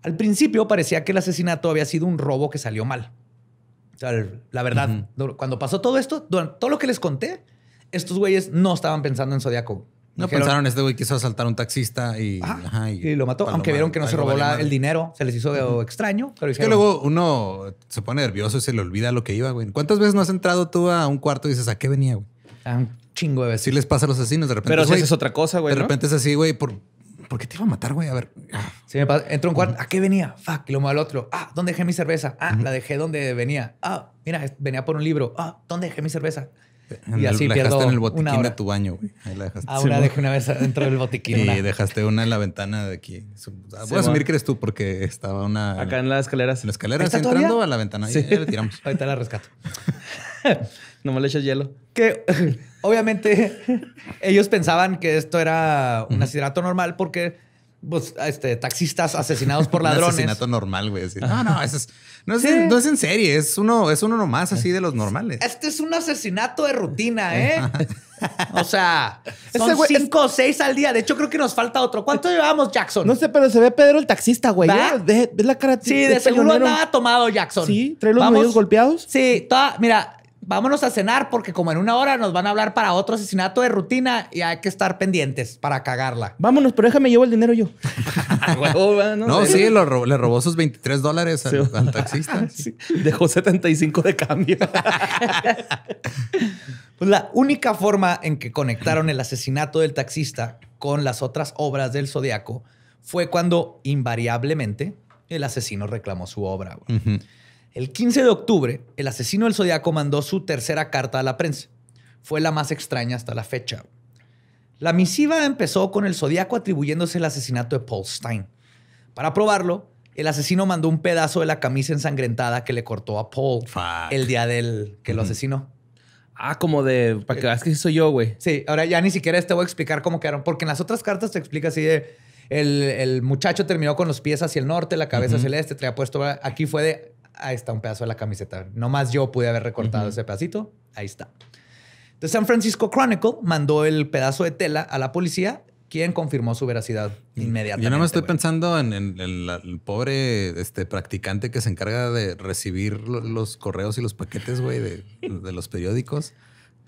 Al principio parecía que el asesinato había sido un robo que salió mal. la verdad, cuando pasó todo esto, todo lo que les conté, estos güeyes no estaban pensando en Zodíaco. No pensaron, este güey quiso asaltar a un taxista y, y, lo mató, aunque vieron que no se robó el dinero, se les hizo extraño. Pero es que luego uno se pone nervioso y se le olvida lo que iba, güey. ¿Cuántas veces no has entrado tú a un cuarto y dices, ¿a qué venía, güey? A un chingo de veces. Sí les pasa a los asesinos, de repente. Pero si es otra cosa, güey. De repente es así, güey, por, ¿por qué te iba a matar, güey? A ver. Ah". Sí, me Entró un cuarto. ¿A qué venía? Fuck. lo muevo al otro. Ah, ¿dónde dejé mi cerveza? Ah, la dejé donde venía. Ah, mira, venía por un libro. Ah, ¿dónde dejé mi cerveza? y así la dejaste en el botiquín de tu baño, güey. Ahí la dejaste. Ah, una dejé una vez dentro del botiquín. Y dejaste una en la ventana de aquí. Ah, voy a asumir que eres tú porque estaba una... Acá en las escaleras. En las escaleras entrando a la ventana. Sí. tiramos la tiramos. Ahorita la rescato. me le echas hielo. Que obviamente ellos pensaban que esto era un uh normal porque pues, este, taxistas asesinados por ladrones. Un asesinato normal, güey. No, no, no, es, en serie, es uno, es uno nomás así de los normales. Este es un asesinato de rutina, ¿eh? o sea, son cinco o seis al día. De hecho, creo que nos falta otro. ¿Cuánto llevamos, Jackson? No sé, pero se ve Pedro el taxista, güey. ¿Ves la cara? Sí, de, seguro seguro andaba tomado Jackson. Sí, trae los medios golpeados. Sí, toda, mira, vámonos a cenar porque como en una hora nos van a hablar para otro asesinato de rutina y hay que estar pendientes para cagarla. Vámonos, pero déjame, llevo el dinero yo. no, sí, le robó sus 23 dólares al, taxista. Dejó 75 de cambio. pues la única forma en que conectaron el asesinato del taxista con las otras obras del Zodíaco fue cuando invariablemente el asesino reclamó su obra. El 15 de octubre, el asesino del Zodíaco mandó su tercera carta a la prensa. Fue la más extraña hasta la fecha. La misiva empezó con el Zodíaco atribuyéndose el asesinato de Paul Stein. Para probarlo, el asesino mandó un pedazo de la camisa ensangrentada que le cortó a Paul el día del que lo asesinó. Ah, como de. Para que veas que soy yo, güey. Sí, ahora ya ni siquiera te voy a explicar cómo quedaron, porque en las otras cartas te explica así de. El, muchacho terminó con los pies hacia el norte, la cabeza hacia el este. puesto. Aquí fue de ahí está un pedazo de la camiseta. Nomás yo pude haber recortado ese pedacito, ahí está. The San Francisco Chronicle mandó el pedazo de tela a la policía, quien confirmó su veracidad inmediatamente. Yo no me estoy pensando en, el pobre este, practicante que se encarga de recibir los correos y los paquetes, güey, de, los periódicos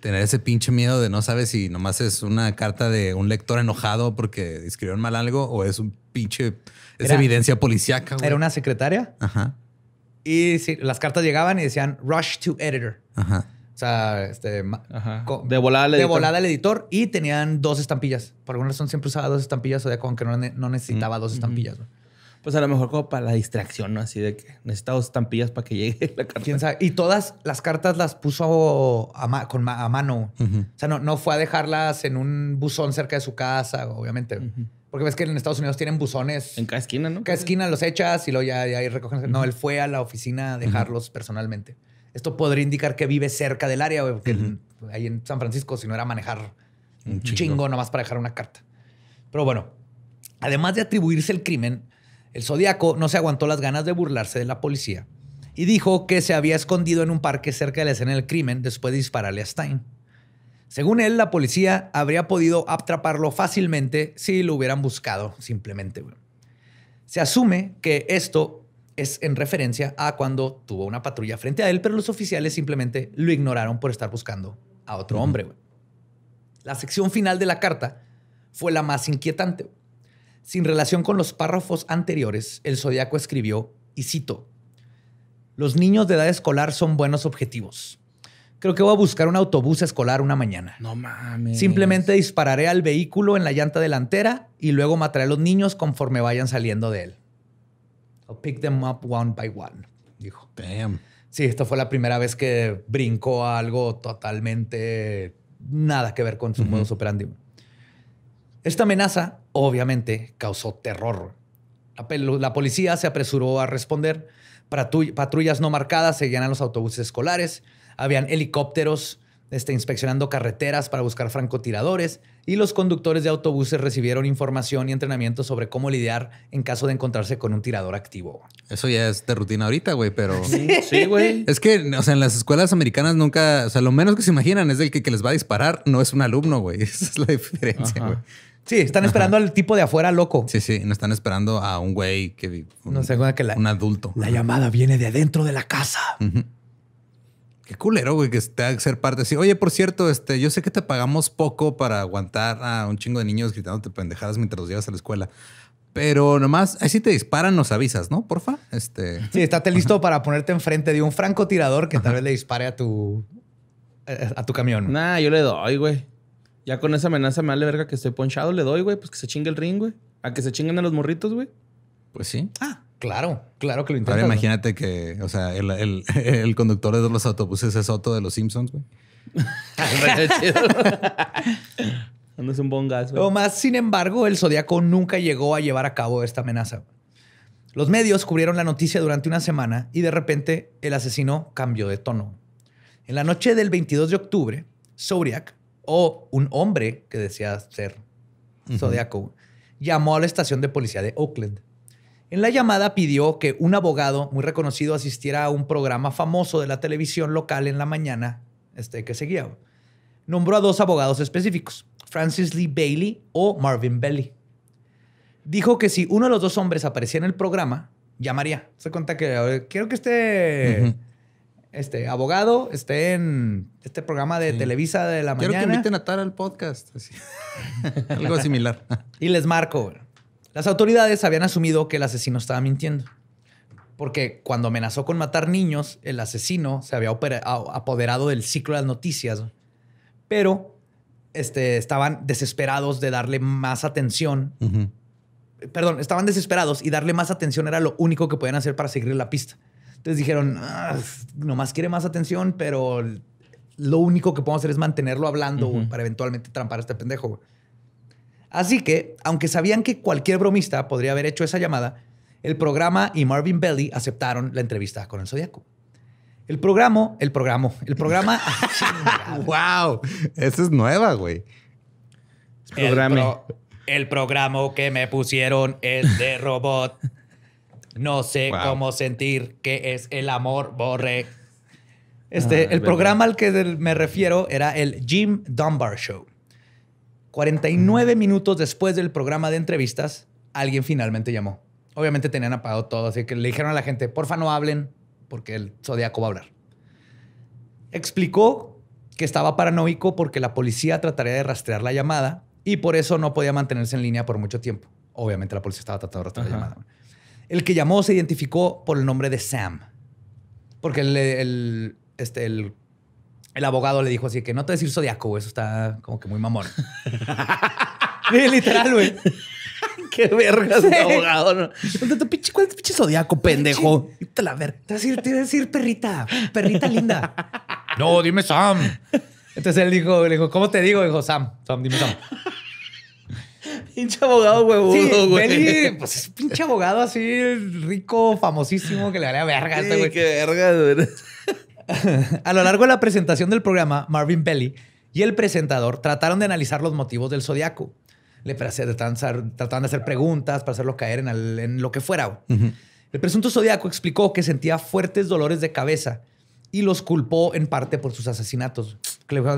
tener ese pinche miedo de no saber si nomás es una carta de un lector enojado porque escribieron mal algo o es un pinche es evidencia policíaca. Era una secretaria Ajá. Y las cartas llegaban y decían rush to editor. Ajá. O sea, este, de volada al editor. De volada al editor y tenían dos estampillas. Por alguna razón siempre usaba dos estampillas, o sea, como que no, necesitaba dos estampillas. Pues a lo mejor como para la distracción, ¿no? Así de que necesitaba dos estampillas para que llegue la carta. Y todas las cartas las puso a, con a mano. O sea, no, fue a dejarlas en un buzón cerca de su casa, obviamente. Porque ves que en Estados Unidos tienen buzones. En cada esquina, ¿no? En cada esquina los echas y luego ya, ahí recogen. No, él fue a la oficina a dejarlos personalmente. Esto podría indicar que vive cerca del área, porque ahí en San Francisco, si no era manejar un chingo. chingo nomás para dejar una carta. Pero bueno, además de atribuirse el crimen, el Zodíaco no se aguantó las ganas de burlarse de la policía y dijo que se había escondido en un parque cerca de la escena del crimen después de dispararle a Stein. Según él, la policía habría podido atraparlo fácilmente si lo hubieran buscado simplemente. Se asume que esto es en referencia a cuando tuvo una patrulla frente a él, pero los oficiales simplemente lo ignoraron por estar buscando a otro hombre. La sección final de la carta fue la más inquietante. Sin relación con los párrafos anteriores, el zodiaco escribió, y cito, Los niños de edad escolar son buenos objetivos. Creo que voy a buscar un autobús escolar una mañana. No mames. Simplemente dispararé al vehículo en la llanta delantera y luego mataré a los niños conforme vayan saliendo de él. I'll pick them up one by one, dijo. Damn. Sí, esta fue la primera vez que brincó a algo totalmente nada que ver con su modo operandi. Esta amenaza, obviamente, causó terror. La, policía se apresuró a responder. patrullas no marcadas seguían a los autobuses escolares habían helicópteros este, inspeccionando carreteras para buscar francotiradores y los conductores de autobuses recibieron información y entrenamiento sobre cómo lidiar en caso de encontrarse con un tirador activo. Eso ya es de rutina ahorita, güey, pero... Sí, güey. es que, o sea, en las escuelas americanas nunca... O sea, lo menos que se imaginan es el que, les va a disparar no es un alumno, güey. Esa es la diferencia, güey. Sí, están esperando al tipo de afuera loco. Sí, sí, no están esperando a un güey que... Un, no sé, que la, un adulto. La llamada viene de adentro de la casa. Qué culero, güey, que te haga ser parte así. Oye, por cierto, este, yo sé que te pagamos poco para aguantar a un chingo de niños gritándote pendejadas mientras los llevas a la escuela. Pero nomás, así si te disparan, nos avisas, ¿no? Porfa. Este... Sí, estate listo para ponerte enfrente de un francotirador que tal vez le dispare a tu, eh, a tu camión. Nah, yo le doy, güey. Ya con esa amenaza me vale verga que estoy ponchado, le doy, güey. Pues que se chingue el ring, güey. A que se chinguen a los morritos, güey. Pues sí. Ah, Claro, claro que lo intentó. Ahora imagínate que, o sea, el, conductor de los autobuses es Otto de los Simpsons, güey. es un güey. O más, sin embargo, el Zodíaco nunca llegó a llevar a cabo esta amenaza. Los medios cubrieron la noticia durante una semana y de repente el asesino cambió de tono. En la noche del 22 de octubre, Zodiac, o un hombre que decía ser Zodíaco, llamó a la estación de policía de Oakland en la llamada pidió que un abogado muy reconocido asistiera a un programa famoso de la televisión local en la mañana este, que seguía. Nombró a dos abogados específicos, Francis Lee Bailey o Marvin Bailey. Dijo que si uno de los dos hombres aparecía en el programa, llamaría. Se cuenta que quiero que este, este abogado esté en este programa de Televisa de la mañana. Quiero que inviten a Tara al podcast. Algo similar. y les marco. Las autoridades habían asumido que el asesino estaba mintiendo, porque cuando amenazó con matar niños, el asesino se había apoderado del ciclo de las noticias, pero este, estaban desesperados de darle más atención. Perdón, estaban desesperados y darle más atención era lo único que podían hacer para seguir la pista. Entonces dijeron, ah, nomás quiere más atención, pero lo único que podemos hacer es mantenerlo hablando para eventualmente trampar a este pendejo. Así que, aunque sabían que cualquier bromista podría haber hecho esa llamada, el programa y Marvin Belly aceptaron la entrevista con el Zodíaco. El programa, el programa, el programa. Ah, ¡Wow! Esa es nueva, güey. El, el programa que me pusieron es de robot. No sé cómo sentir que es el amor, borre. Este, ah, el programa al que me refiero era el Jim Dunbar Show. 49 mm. minutos después del programa de entrevistas, alguien finalmente llamó. Obviamente tenían apagado todo, así que le dijeron a la gente, porfa no hablen, porque el zodiaco va a hablar. Explicó que estaba paranoico porque la policía trataría de rastrear la llamada y por eso no podía mantenerse en línea por mucho tiempo. Obviamente la policía estaba tratando de rastrear la llamada. El que llamó se identificó por el nombre de Sam, porque el, este, el el abogado le dijo así que no te decir zodiaco, güey. Eso está como que muy mamón. sí, literal, güey. Qué verga sí. abogado. ¿no? ¿Cuál es el pinche zodiaco, pendejo? Te la ver. Te voy a decir perrita, perrita linda. no, dime Sam. Entonces él dijo, le dijo, ¿cómo te digo? Dijo, Sam, Sam, dime Sam. Pinche abogado huevudo, güey. Sí, pues es pinche abogado así, rico, famosísimo, que le haría verga. a este, güey. qué verga, güey. a lo largo de la presentación del programa, Marvin Belly y el presentador trataron de analizar los motivos del zodiaco. Le trataban de hacer preguntas para hacerlo caer en, lo que fuera. El presunto zodiaco explicó que sentía fuertes dolores de cabeza y los culpó en parte por sus asesinatos.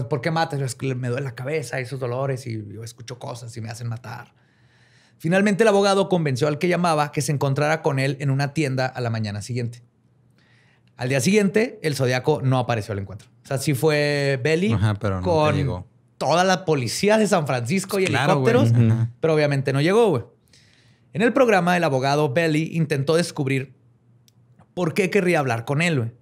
¿por qué matas? Es que me duele la cabeza, esos dolores y yo escucho cosas y me hacen matar. Finalmente el abogado convenció al que llamaba que se encontrara con él en una tienda a la mañana siguiente. Al día siguiente, el Zodíaco no apareció al encuentro. O sea, sí fue Belly con toda la policía de San Francisco y helicópteros, pero obviamente no llegó, güey. En el programa, el abogado Belly intentó descubrir por qué querría hablar con él, güey.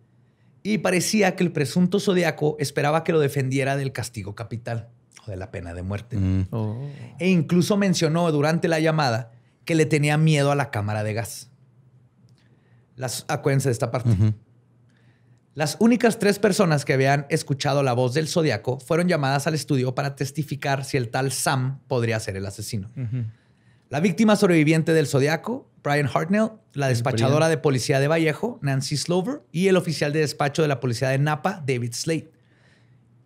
Y parecía que el presunto zodiaco esperaba que lo defendiera del castigo capital o de la pena de muerte. Mm. Oh. E incluso mencionó durante la llamada que le tenía miedo a la cámara de gas. Las, acuérdense de esta parte. Las únicas tres personas que habían escuchado la voz del zodiaco fueron llamadas al estudio para testificar si el tal Sam podría ser el asesino. La víctima sobreviviente del zodiaco, Brian Hartnell, la despachadora de policía de Vallejo, Nancy Slover, y el oficial de despacho de la policía de Napa, David Slade.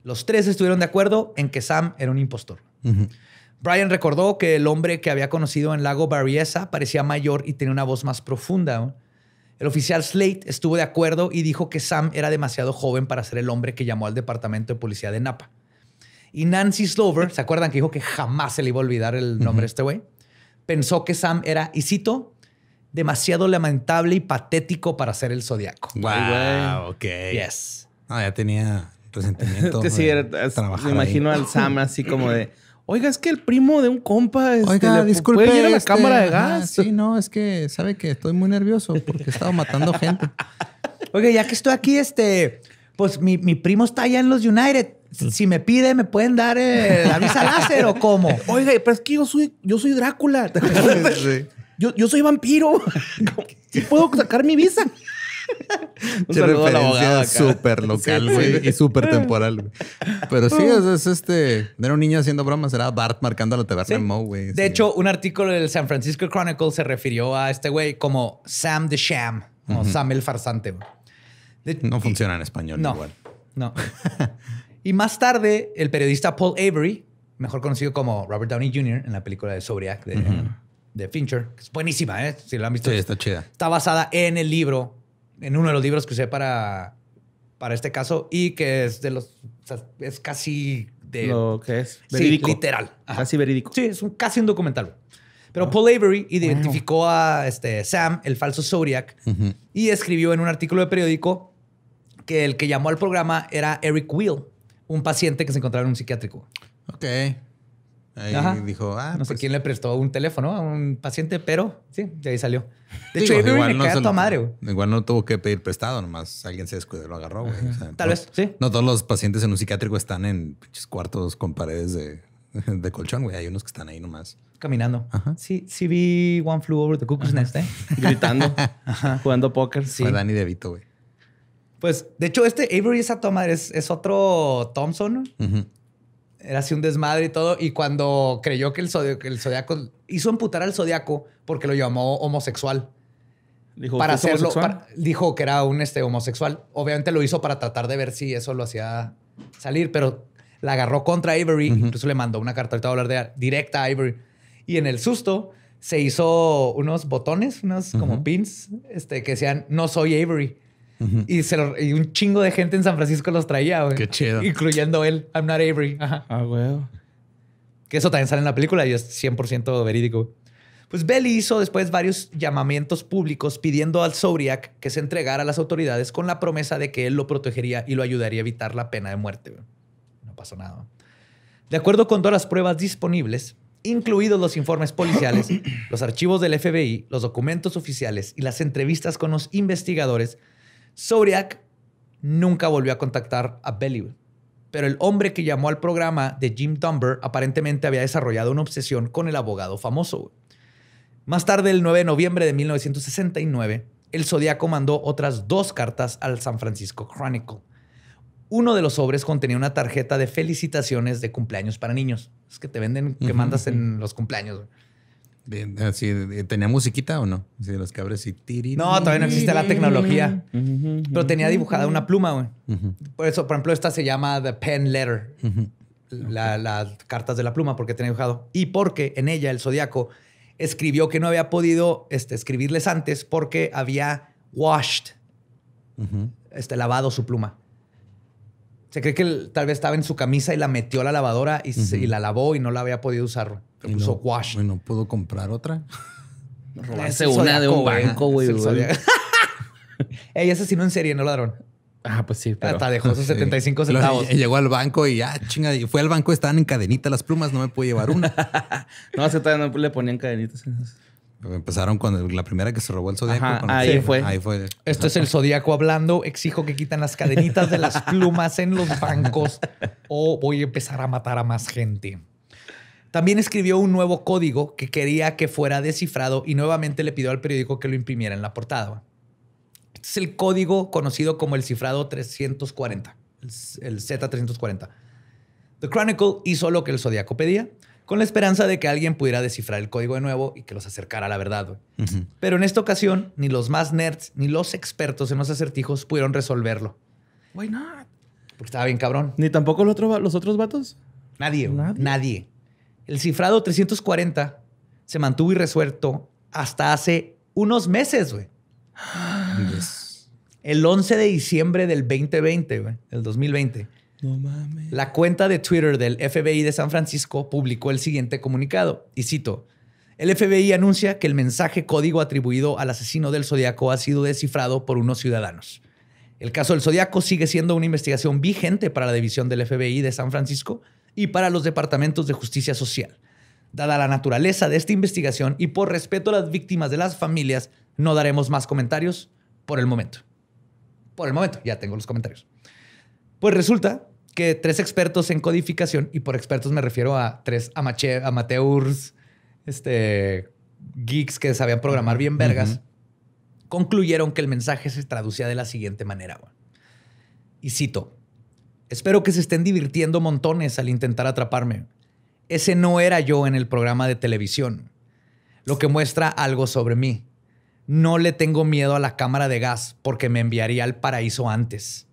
Los tres estuvieron de acuerdo en que Sam era un impostor. Brian recordó que el hombre que había conocido en Lago Barriesa parecía mayor y tenía una voz más profunda. El oficial Slate estuvo de acuerdo y dijo que Sam era demasiado joven para ser el hombre que llamó al departamento de policía de Napa. Y Nancy Slover, ¿se acuerdan que dijo que jamás se le iba a olvidar el nombre de este güey? Pensó que Sam era, y cito, demasiado lamentable y patético para ser el zodiaco. Wow, ok. Yes. Ah, ya tenía resentimiento. sí, me imagino al Sam así como de. Oiga, es que el primo de un compa. Este, Oiga, disculpe. ¿Puede ir la este, cámara de gas? sí, no, es que sabe que estoy muy nervioso porque he estado matando gente. Oiga, ya que estoy aquí, este, pues mi, primo está allá en los United si me pide, me pueden dar eh, la visa láser o cómo. Oiga, pero es que yo soy, yo soy Drácula. Yo, yo, soy vampiro. ¿Sí puedo sacar mi visa? Un súper local, y súper temporal, Pero sí, es, este. Era un niño haciendo bromas, era Bart marcando la taberna en Moe, güey. De hecho, un artículo del San Francisco Chronicle se refirió a este güey como Sam the Sham, o Sam el farsante. No funciona en español no, igual. No. y más tarde, el periodista Paul Avery, mejor conocido como Robert Downey Jr. en la película de Sobriac de, Fincher, que es buenísima, ¿eh? Si lo han visto. Sí, está chida. Está basada en el libro en uno de los libros que usé para, para este caso y que es de los. es casi de. Lo que es. Verídico. literal. Casi verídico. Sí, es un, casi un documental. Pero ah. Paul Avery identificó a este, Sam, el falso Zodiac, y escribió en un artículo de periódico que el que llamó al programa era Eric Will, un paciente que se encontraba en un psiquiátrico. Ok. Ahí dijo, ah, no sé pues". quién le prestó un teléfono a un paciente, pero sí, de ahí salió. De hecho, igual, no se, madre, Igual no tuvo que pedir prestado, nomás alguien se descuidó lo agarró, güey. Tal vez, sí. No todos los pacientes en un psiquiátrico están en cuartos con paredes de, colchón, güey. Hay unos que están ahí nomás. Caminando. Sí, sí vi One Flew Over the Cuckoo's Nest, ¿eh? Gritando, jugando póker. Sí. Fue Danny DeVito, güey. Pues, de hecho, este Avery esa toma es, es otro Thompson. Era así un desmadre y todo. Y cuando creyó que el, zodiaco, el zodiaco hizo amputar al zodiaco porque lo llamó homosexual. Dijo, para hacerlo, dijo que era un este, homosexual. Obviamente lo hizo para tratar de ver si eso lo hacía salir, pero la agarró contra Avery. Incluso le mandó una carta, ahorita a hablar de directa a Avery. Y en el susto se hizo unos botones, unos como pins, este, que decían, no soy Avery y, un chingo de gente en San Francisco los traía, güey. Qué chido. Incluyendo él, I'm not Avery. Ah, güey. Que eso también sale en la película y es 100% verídico. Pues Belly hizo después varios llamamientos públicos pidiendo al Zodiac que se entregara a las autoridades con la promesa de que él lo protegería y lo ayudaría a evitar la pena de muerte. No pasó nada. De acuerdo con todas las pruebas disponibles, incluidos los informes policiales, los archivos del FBI, los documentos oficiales y las entrevistas con los investigadores, Zodiac nunca volvió a contactar a Belly, pero el hombre que llamó al programa de Jim Dunbar aparentemente había desarrollado una obsesión con el abogado famoso. Más tarde, el 9 de noviembre de 1969, el Zodíaco mandó otras dos cartas al San Francisco Chronicle. Uno de los sobres contenía una tarjeta de felicitaciones de cumpleaños para niños. Es que te venden, que mandas en los cumpleaños. Así, ¿Tenía musiquita o no? Así, los cabres y tiritas. No, todavía no existe la tecnología. Pero tenía dibujada una pluma, Por eso, por ejemplo, esta se llama The Pen Letter. Las cartas de la pluma, porque tenía dibujado. Y porque en ella el zodiaco escribió que no había podido este, escribirles antes porque había washed, este, lavado su pluma. Se cree que él, tal vez estaba en su camisa y la metió a la lavadora y, la lavó y no la había podido usar. puso wash. Y no pudo comprar otra. Robarse una de un banco, güey. Ey, no en serie, no ladrón. Ah, pues sí. Pero... Hasta dejó sus 75 centavos. Llegó al banco y ya, ah, chinga, fue al banco, estaban en cadenita las plumas, no me pude llevar una. no, se todavía no le ponían cadenitas. Empezaron con la primera que se robó el zodiaco. ahí, Fue. ahí Esto es el zodiaco hablando. Exijo que quitan las cadenitas de las plumas en los bancos o voy a empezar a matar a más gente. También escribió un nuevo código que quería que fuera descifrado y nuevamente le pidió al periódico que lo imprimiera en la portada. Este es el código conocido como el cifrado 340, el Z340. The Chronicle hizo lo que el zodiaco pedía con la esperanza de que alguien pudiera descifrar el código de nuevo y que los acercara a la verdad. Pero en esta ocasión, ni los más nerds ni los expertos en los acertijos pudieron resolverlo. Why not? Porque estaba bien cabrón. ¿Ni tampoco los, los otros vatos? Nadie, nadie, El cifrado 340 se mantuvo irresuelto hasta hace unos meses, güey. El 11 de diciembre del 2020, güey, del 2020 la cuenta de Twitter del FBI de San Francisco publicó el siguiente comunicado, y cito, el FBI anuncia que el mensaje código atribuido al asesino del Zodíaco ha sido descifrado por unos ciudadanos. El caso del Zodíaco sigue siendo una investigación vigente para la división del FBI de San Francisco y para los departamentos de justicia social. Dada la naturaleza de esta investigación y por respeto a las víctimas de las familias, no daremos más comentarios por el momento. Por el momento, ya tengo los comentarios. Pues resulta que tres expertos en codificación, y por expertos me refiero a tres amateurs, este, geeks que sabían programar bien vergas, concluyeron que el mensaje se traducía de la siguiente manera. Y cito, espero que se estén divirtiendo montones al intentar atraparme. Ese no era yo en el programa de televisión, lo que muestra algo sobre mí. No le tengo miedo a la cámara de gas porque me enviaría al paraíso antes.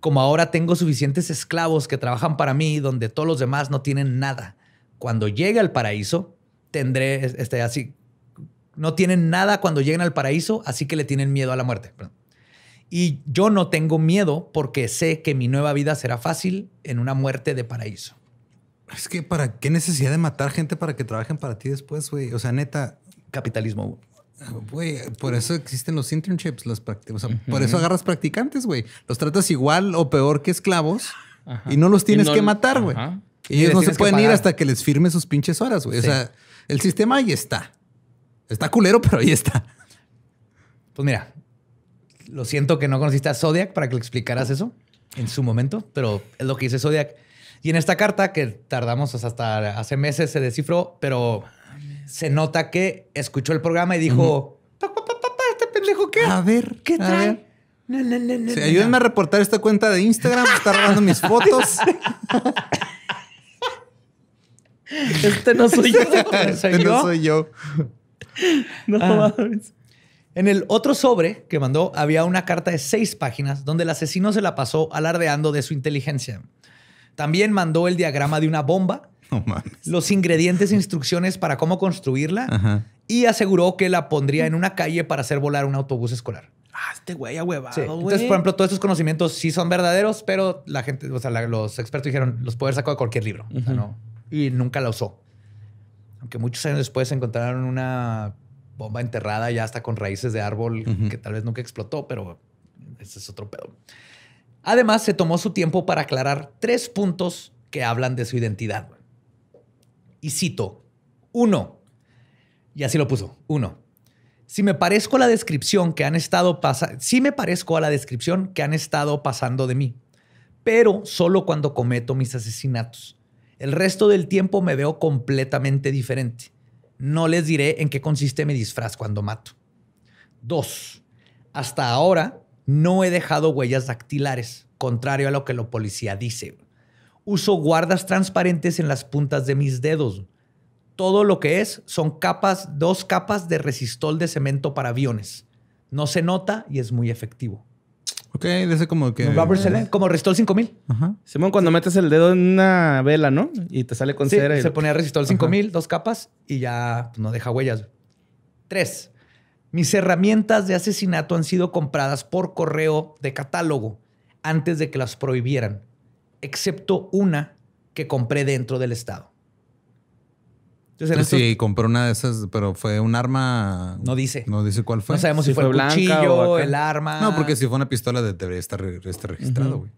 Como ahora tengo suficientes esclavos que trabajan para mí, donde todos los demás no tienen nada. Cuando llegue al paraíso, tendré este, así. No tienen nada cuando lleguen al paraíso, así que le tienen miedo a la muerte. Y yo no tengo miedo porque sé que mi nueva vida será fácil en una muerte de paraíso. Es que, ¿para qué necesidad de matar gente para que trabajen para ti después, güey? O sea, neta. Capitalismo. Ah, güey, por eso existen los internships, las o sea, por eso agarras practicantes, güey. Los tratas igual o peor que esclavos y no los tienes que matar, güey. Y ellos no se pueden ir hasta que les firme sus pinches horas, güey. O sea, el sistema ahí está. Está culero, pero ahí está. Pues mira, lo siento que no conociste a Zodiac para que le explicaras eso en su momento, pero es lo que dice Zodiac. Y en esta carta, que tardamos hasta hace meses, se descifró, pero se nota que escuchó el programa y dijo, papá, este pendejo qué. A ver, ¿qué trae? ayúdenme a reportar esta cuenta de Instagram, está robando mis fotos. este no soy yo. este no soy yo. No ah. En el otro sobre que mandó había una carta de seis páginas donde el asesino se la pasó alardeando de su inteligencia. También mandó el diagrama de una bomba Los ingredientes e instrucciones para cómo construirla y aseguró que la pondría en una calle para hacer volar un autobús escolar. Ah, este güey ha huevado, Entonces, por ejemplo, todos estos conocimientos sí son verdaderos, pero la gente, o sea, los expertos dijeron, los poder sacó de cualquier libro. y nunca la usó. Aunque muchos años después encontraron una bomba enterrada ya hasta con raíces de árbol que tal vez nunca explotó, pero ese es otro pedo. Además, se tomó su tiempo para aclarar tres puntos que hablan de su identidad y cito, uno, y así lo puso, uno, si me parezco a la descripción que han estado pasando, si me parezco a la descripción que han estado pasando de mí, pero solo cuando cometo mis asesinatos. El resto del tiempo me veo completamente diferente. No les diré en qué consiste mi disfraz cuando mato. Dos, hasta ahora no he dejado huellas dactilares, contrario a lo que la policía dice. Uso guardas transparentes en las puntas de mis dedos. Todo lo que es son capas, dos capas de resistol de cemento para aviones. No se nota y es muy efectivo. Ok, de como que. como resistol 5000. Ajá. Simón, cuando metes el dedo en una vela, ¿no? Y te sale con cera. Y... Se pone Resistol 5000, dos capas y ya pues, no deja huellas. Tres. Mis herramientas de asesinato han sido compradas por correo de catálogo antes de que las prohibieran excepto una que compré dentro del estado. Pues sí, compré una de esas, pero fue un arma. No dice. No dice cuál fue. No sabemos si, fue, el cuchillo, o el arma. No, porque si fue una pistola debería estar, registrado, güey.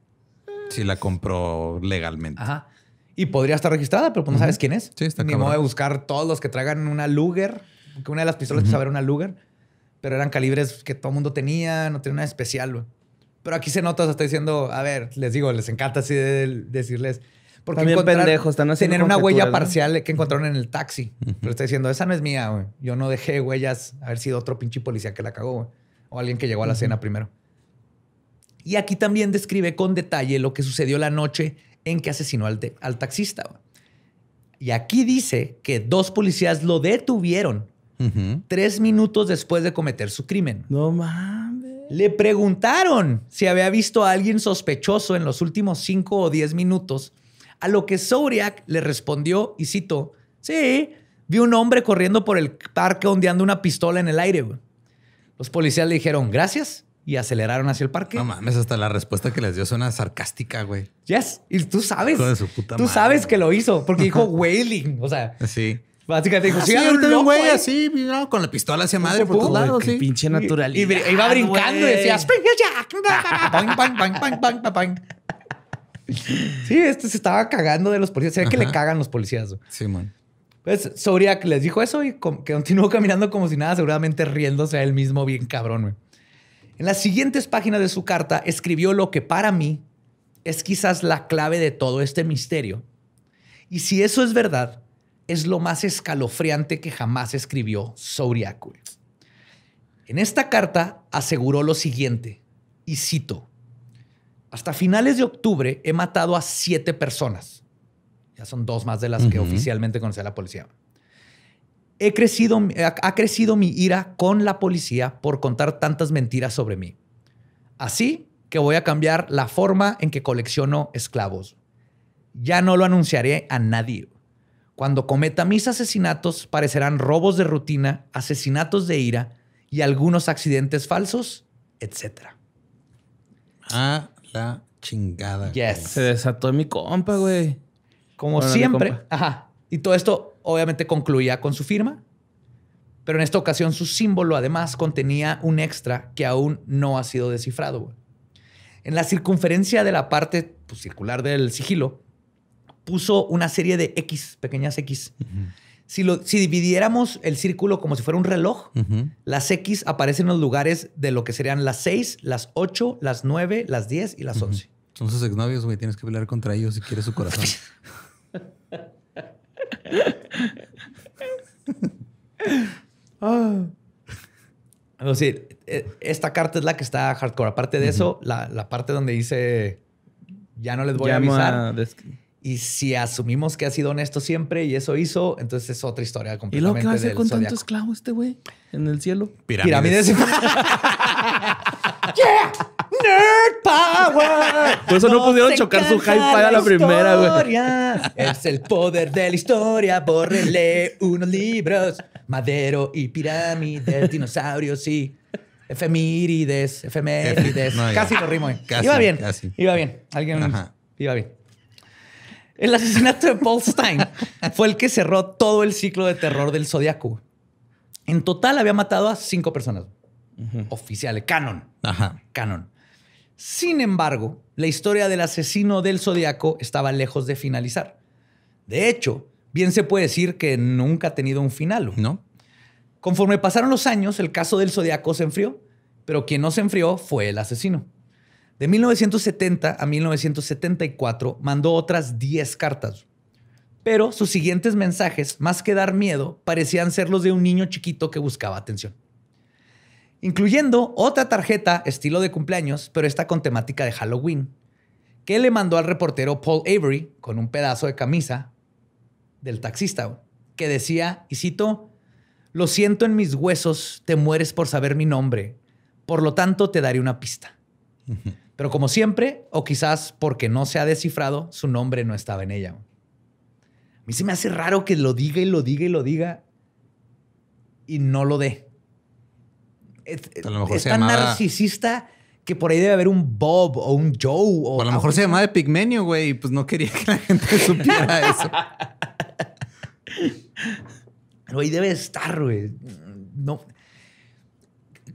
Si la compró legalmente. Ajá. Y podría estar registrada, pero pues no sabes quién es. Sí, está Ni modo de buscar todos los que traigan una Luger, que una de las pistolas uh -huh. que saber una Luger, pero eran calibres que todo el mundo tenía, no tenía nada especial, güey. Pero aquí se nota, está diciendo, a ver, les digo, les encanta así de, decirles. Porque También pendejos, están haciendo Tener una huella parcial que encontraron en el taxi. Pero está diciendo, esa no es mía, güey. Yo no dejé huellas haber sido otro pinche policía que la cagó, güey. O alguien que llegó a la cena primero. Y aquí también describe con detalle lo que sucedió la noche en que asesinó al, al taxista. Y aquí dice que dos policías lo detuvieron tres minutos después de cometer su crimen. No mames. Le preguntaron si había visto a alguien sospechoso en los últimos cinco o diez minutos, a lo que Zodiac le respondió, y cito, sí, vi un hombre corriendo por el parque ondeando una pistola en el aire. Los policías le dijeron, gracias, y aceleraron hacia el parque. No mames, hasta la respuesta que les dio suena sarcástica, güey. Yes, y tú sabes. tú sabes que lo hizo, porque dijo whaling, o sea. Sí. Básicamente dijo, sí, ah, un güey así, con la pistola hacia madre por todos lados. Sí. Pinche naturalidad. Y, iba brincando y decía, sí, este se estaba cagando de los policías. Se que le cagan los policías. Sí, man. Pues que les dijo eso y que continuó caminando como si nada, seguramente riéndose a él mismo bien cabrón, güey. En las siguientes páginas de su carta escribió lo que para mí es quizás la clave de todo este misterio. Y si eso es verdad, es lo más escalofriante que jamás escribió Zodiac. En esta carta aseguró lo siguiente, y cito, hasta finales de octubre he matado a siete personas. Ya son dos más de las que oficialmente conocía la policía. He crecido, ha crecido mi ira con la policía por contar tantas mentiras sobre mí. Así que voy a cambiar la forma en que colecciono esclavos. Ya no lo anunciaré a nadie. Cuando cometa mis asesinatos, parecerán robos de rutina, asesinatos de ira y algunos accidentes falsos, etc. A la chingada. Yes. Se desató mi compa, güey. Como siempre. Ajá. Y todo esto obviamente concluía con su firma, pero en esta ocasión su símbolo además contenía un extra que aún no ha sido descifrado. En la circunferencia de la parte pues, circular del sigilo puso una serie de X, pequeñas X. si, lo, si dividiéramos el círculo como si fuera un reloj, las X aparecen en los lugares de lo que serían las 6, las 8, las 9, las 10 y las 11. Son sus exnovios, güey. Tienes que pelear contra ellos si quieres su corazón. oh. O sea, esta carta es la que está hardcore. Aparte de eso, la, la, parte donde dice ya no les voy a avisar. Y si asumimos que ha sido honesto siempre y eso hizo, entonces es otra historia completamente. ¿Y lo que va a hacer con tanto esclavo este güey en el cielo? Pirámides. yeah! Nerd Power. Por eso no, pudieron chocar su high para la, la primera, güey. Es el poder de la historia. leer unos libros. Madero y pirámides, dinosaurios y efemérides, efemérides. casi lo rimo. Eh. iba bien. Casi. Iba bien. Alguien iba bien. El asesinato de Paul Stein fue el que cerró todo el ciclo de terror del Zodíaco. En total había matado a cinco personas. Oficial Oficiales, canon. Canon. Sin embargo, la historia del asesino del Zodíaco estaba lejos de finalizar. De hecho, bien se puede decir que nunca ha tenido un final, ¿no? Conforme pasaron los años, el caso del Zodíaco se enfrió, pero quien no se enfrió fue el asesino. De 1970 a 1974 mandó otras 10 cartas. Pero sus siguientes mensajes, más que dar miedo, parecían ser los de un niño chiquito que buscaba atención. Incluyendo otra tarjeta, estilo de cumpleaños, pero esta con temática de Halloween, que le mandó al reportero Paul Avery con un pedazo de camisa del taxista, que decía, y cito, lo siento en mis huesos, te mueres por saber mi nombre, por lo tanto te daré una pista. Pero como siempre, o quizás porque no se ha descifrado, su nombre no estaba en ella. A mí se me hace raro que lo diga y lo diga y lo diga y no lo dé. Es, tan narcisista que por ahí debe haber un Bob o un Joe. O, a lo mejor se llamaba de Pigmenio, güey, y pues no quería que la gente supiera eso. Pero ahí debe estar, güey. No,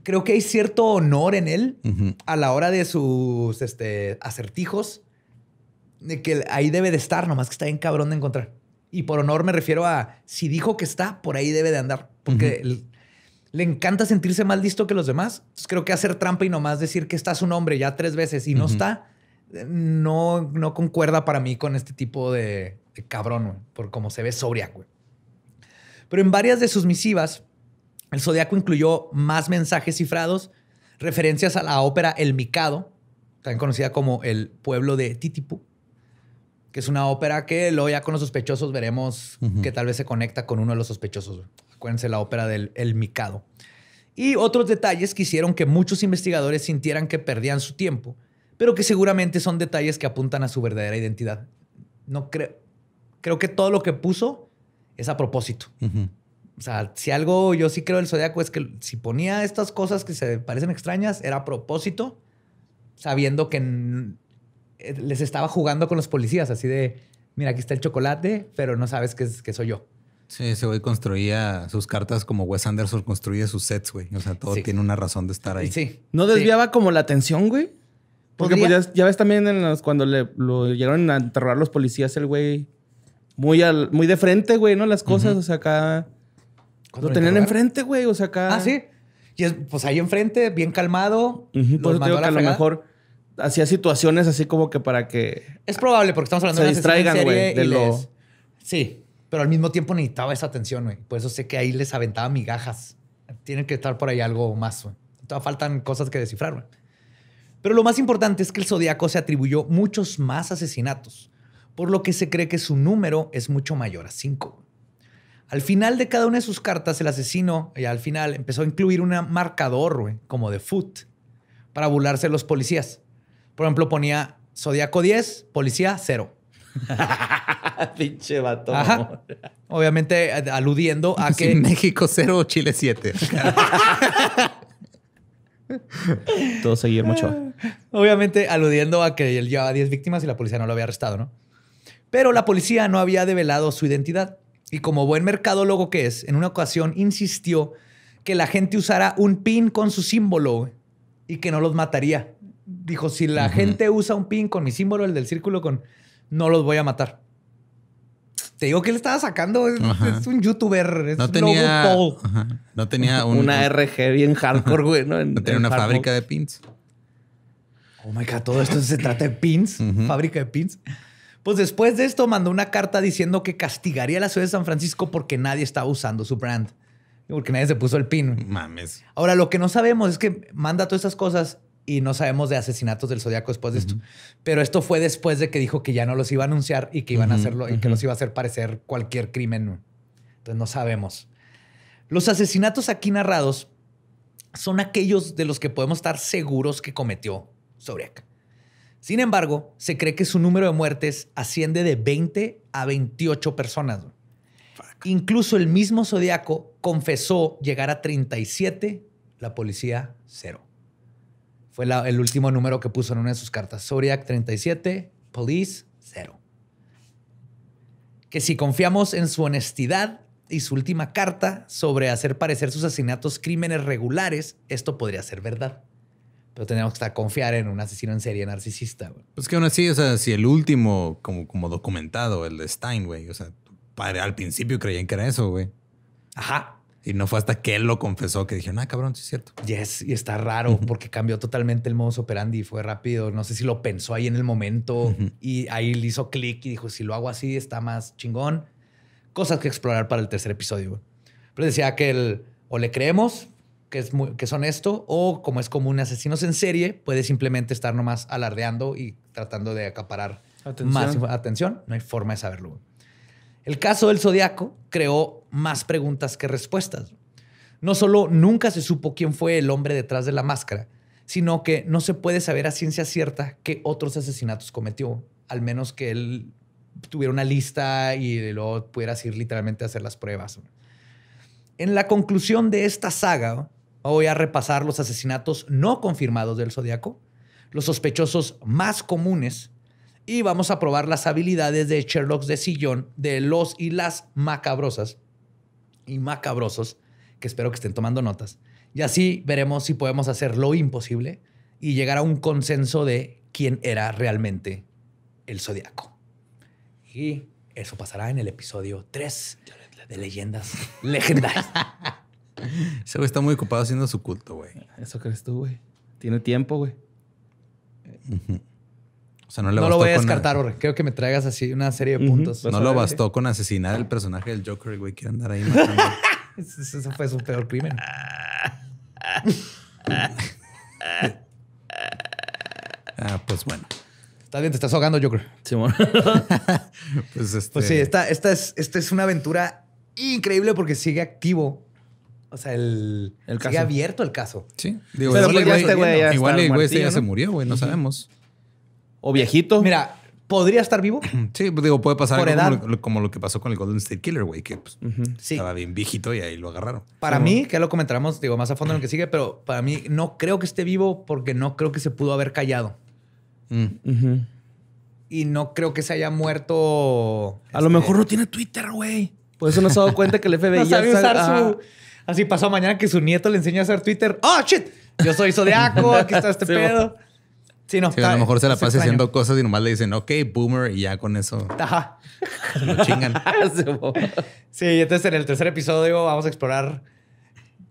creo que hay cierto honor en él a la hora de sus este, acertijos, de que ahí debe de estar, nomás que está bien cabrón de encontrar. Y por honor me refiero a si dijo que está, por ahí debe de andar, porque le, encanta sentirse más listo que los demás. Entonces creo que hacer trampa y nomás decir que está su nombre ya tres veces y no está, eh, no, no concuerda para mí con este tipo de, cabrón, por cómo se ve sobria, güey. Pero en varias de sus misivas, el zodiaco incluyó más mensajes cifrados, referencias a la ópera El Micado, también conocida como El Pueblo de Titipu, que es una ópera que luego ya con los sospechosos veremos que tal vez se conecta con uno de los sospechosos. Acuérdense la ópera del El Micado. Y otros detalles que hicieron que muchos investigadores sintieran que perdían su tiempo, pero que seguramente son detalles que apuntan a su verdadera identidad. No creo, creo que todo lo que puso es a propósito. O sea, si algo yo sí creo del zodiaco es que si ponía estas cosas que se parecen extrañas, era a propósito, sabiendo que eh, les estaba jugando con los policías, así de, mira, aquí está el chocolate, pero no sabes que, que soy yo. Sí, ese güey construía sus cartas como Wes Anderson construye sus sets, güey. O sea, todo tiene una razón de estar ahí. Sí. ¿No desviaba como la atención, güey? Porque pues, ya, ves también en cuando le, lo llegaron a enterrar los policías, el güey muy, al, muy de frente, güey, ¿no? Las cosas, o sea, acá lo tenían enfrente, güey. O sea, acá. Ah, sí. Y es, pues ahí enfrente, bien calmado. pues a que a lo mejor hacía situaciones así como que para que. Es probable, porque estamos hablando de una distraigan, güey. De lo... Sí, pero al mismo tiempo necesitaba esa atención, güey. Por eso sé que ahí les aventaba migajas. Tienen que estar por ahí algo más, güey. Todavía faltan cosas que descifrar, güey. Pero lo más importante es que el zodiaco se atribuyó muchos más asesinatos, por lo que se cree que su número es mucho mayor a 5. Al final de cada una de sus cartas, el asesino, al final, empezó a incluir un marcador, güey, como de foot, para burlarse de los policías. Por ejemplo, ponía Zodíaco 10, policía 0. Pinche vato. Obviamente aludiendo a que. México 0 Chile 7. Todo seguir mucho. Obviamente aludiendo a que él llevaba 10 víctimas y la policía no lo había arrestado, ¿no? Pero la policía no había develado su identidad y como buen mercadólogo que es, en una ocasión insistió que la gente usara un pin con su símbolo y que no los mataría. Dijo, si la gente usa un pin con mi símbolo, el del círculo, con no los voy a matar. Te digo que le estaba sacando. Es, un youtuber. Es no, tenía, no tenía un, una RG bien hardcore, güey. ¿no? tenía una fábrica de pins. Oh my God, todo esto se trata de pins. Fábrica de pins. Pues después de esto mandó una carta diciendo que castigaría a la ciudad de San Francisco porque nadie estaba usando su brand. Porque nadie se puso el pin. Mames. Ahora, lo que no sabemos es que manda todas esas cosas y no sabemos de asesinatos del zodiaco después de esto. Pero esto fue después de que dijo que ya no los iba a anunciar y que iban a hacerlo y que los iba a hacer parecer cualquier crimen. Entonces no sabemos. Los asesinatos aquí narrados son aquellos de los que podemos estar seguros que cometió Zodiac. Sin embargo, se cree que su número de muertes asciende de 20 a 28 personas. Incluso el mismo Zodíaco confesó llegar a 37, la policía cero. Fue el último número que puso en una de sus cartas. Zodiac 37, police cero. Que si confiamos en su honestidad y su última carta sobre hacer parecer sus asesinatos crímenes regulares, esto podría ser verdad. Pero teníamos que estar confiar en un asesino en serie narcisista. Pues que aún así, o sea, si el último, como, como documentado, el de Stein, o sea, padre, al principio creían que era eso, güey. Ajá. Y no fue hasta que él lo confesó que dijeron, No, ah, cabrón, sí es cierto. Yes, y está raro porque cambió totalmente el modus operandi, fue rápido. No sé si lo pensó ahí en el momento y ahí le hizo clic y dijo, si lo hago así, está más chingón. Cosas que explorar para el tercer episodio. güey. Pero decía que él o le creemos que, es que son esto, o como es común asesinos en serie, puede simplemente estar nomás alardeando y tratando de acaparar más atención. No hay forma de saberlo. El caso del Zodíaco creó más preguntas que respuestas. No solo nunca se supo quién fue el hombre detrás de la máscara, sino que no se puede saber a ciencia cierta qué otros asesinatos cometió, al menos que él tuviera una lista y luego pudiera ir literalmente a hacer las pruebas. En la conclusión de esta saga, Voy a repasar los asesinatos no confirmados del Zodíaco, los sospechosos más comunes y vamos a probar las habilidades de Sherlock de sillón de los y las macabrosas y macabrosos, que espero que estén tomando notas. Y así veremos si podemos hacer lo imposible y llegar a un consenso de quién era realmente el Zodíaco. Y eso pasará en el episodio 3 de Leyendas Legendarias. Ese güey está muy ocupado haciendo su culto, güey. Eso crees tú, güey. Tiene tiempo, güey. O sea, no le No lo voy a descartar, güey. Creo que me traigas así una serie de puntos. No lo bastó con asesinar El personaje del Joker, güey. Quiere andar ahí Eso fue su peor crimen. ah, pues bueno. Está bien, te estás ahogando, Joker. Sí, pues, pues, sí, este, esta, es, esta es una aventura increíble porque sigue activo o sea, el, el caso. sigue abierto el caso. Sí. Digo, Pero igual, pues este güey ya este ya se murió, güey. No sabemos. O viejito. Mira, podría estar vivo. Sí, pues, digo, puede pasar Como, lo, que pasó con el Golden State Killer, güey, que pues, estaba bien viejito y ahí lo agarraron. Para mí, que que lo comentaremos, digo, más a fondo en lo que sigue, pero para mí no creo que esté vivo porque no creo que se pudo haber callado. Mm. Y no creo que se haya muerto. A lo este, mejor no tiene Twitter, güey. Por eso no se ha dado cuenta que el FBI ya sabe usar su, Así pasó mañana que su nieto le enseñó a hacer Twitter. ¡Oh, shit! Yo soy zodiaco, aquí está este pedo. Sí, a lo mejor se la pasa haciendo cosas y nomás le dicen, ok, boomer, y ya con eso. Ajá. lo chingan. Ah, sí, entonces en el tercer episodio vamos a explorar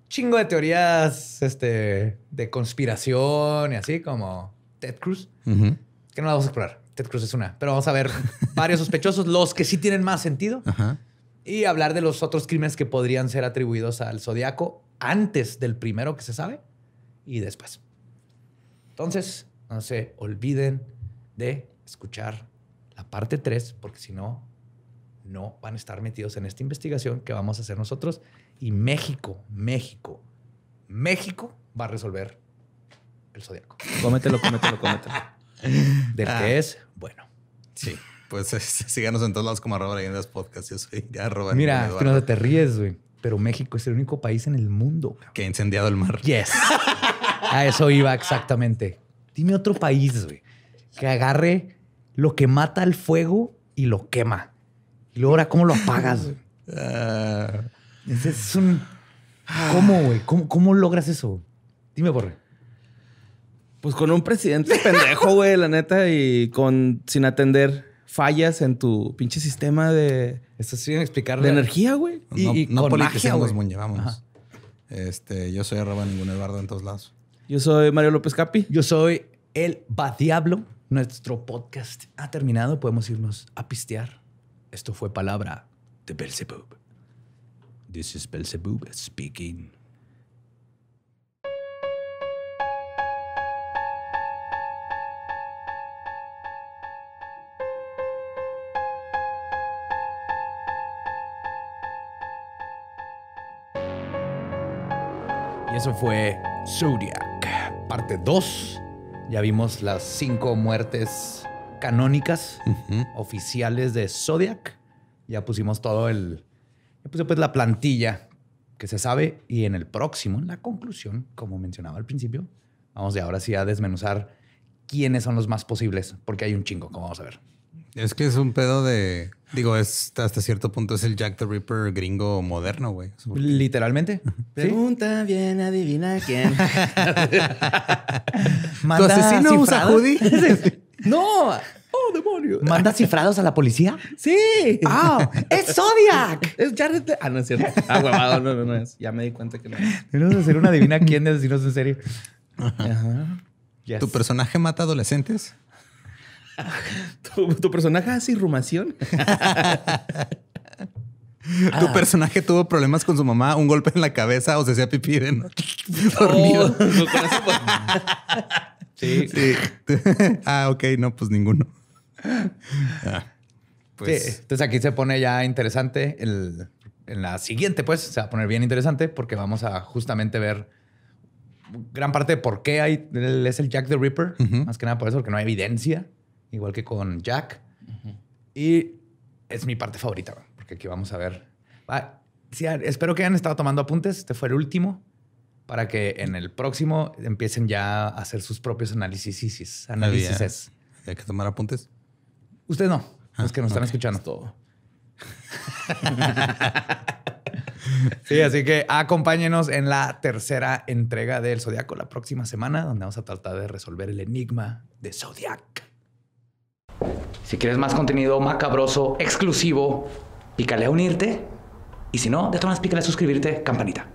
chingo de teorías este, de conspiración y así, como Ted Cruz, que no la vamos a explorar. Ted Cruz es una, pero vamos a ver varios sospechosos, los que sí tienen más sentido. Ajá y hablar de los otros crímenes que podrían ser atribuidos al zodiaco antes del primero que se sabe y después. Entonces, no se olviden de escuchar la parte 3, porque si no, no van a estar metidos en esta investigación que vamos a hacer nosotros. Y México, México, México va a resolver el zodiaco. Cómetelo, cómetelo, cómetelo. Del qué que ah. es bueno. Sí. Pues síganos en todos lados como arroba leyendas podcast. Yo soy ya arroba. Mira, que no te ríes, güey. Pero México es el único país en el mundo que ha incendiado el mar. Yes. A eso iba exactamente. Dime otro país, güey, que agarre lo que mata al fuego y lo quema. Y luego ahora, ¿cómo lo apagas? Güey? Ah. es un... ¿Cómo, güey? ¿Cómo, logras eso? Dime, Borre. Pues con un presidente pendejo, güey, la neta, y con sin atender fallas en tu pinche sistema de. Estás sin explicar. De energía, güey. y, no con Este, yo soy arroba ningún Eduardo en todos lados. Yo soy Mario López Capi. Yo soy el Badiablo. Nuestro podcast ha terminado. Podemos irnos a pistear. Esto fue Palabra de Belzebub. This is Belzebub speaking. fue Zodiac, parte 2. Ya vimos las cinco muertes canónicas oficiales de Zodiac. Ya pusimos todo el. Ya puse pues la plantilla que se sabe. Y en el próximo, en la conclusión, como mencionaba al principio, vamos de ahora sí a desmenuzar quiénes son los más posibles, porque hay un chingo, como vamos a ver. Es que es un pedo de. Digo, es hasta cierto punto es el Jack the Ripper gringo moderno, güey. Literalmente. Pregunta bien, adivina quién. ¿Tu asesino usa hoodie? no. Oh, demonio. ¿Manda cifrados a la policía? Sí. ¡Ah! ¡Es Zodiac! es Jared. Ah, no es cierto. Ah, huevado, no, no, no es. Ya me di cuenta que no. Debemos hacer una adivina quién de decirnos en serio. ¿Tu personaje mata adolescentes? ¿Tu, personaje hace irrumación? Tu ah. personaje tuvo problemas con su mamá, un golpe en la cabeza o se hacía pipí no... Oh, pues. sí. ah, ok, no, pues ninguno. Ah, pues. Entonces aquí se pone ya interesante. en la siguiente, pues, se va a poner bien interesante porque vamos a justamente ver gran parte de por qué hay, es el Jack the Ripper. Más que nada por eso, porque no hay evidencia igual que con Jack. Y es mi parte favorita, porque aquí vamos a ver. espero que hayan estado tomando apuntes. Este fue el último para que en el próximo empiecen ya a hacer sus propios análisis. análisis. Hay que tomar apuntes. Usted no, es ah, los que nos están escuchando. todo. sí, así que acompáñenos en la tercera entrega del Zodiaco la próxima semana, donde vamos a tratar de resolver el enigma de Zodiac. Si quieres más contenido macabroso, exclusivo, pícale a unirte. Y si no, de todas maneras, pícale a suscribirte, campanita.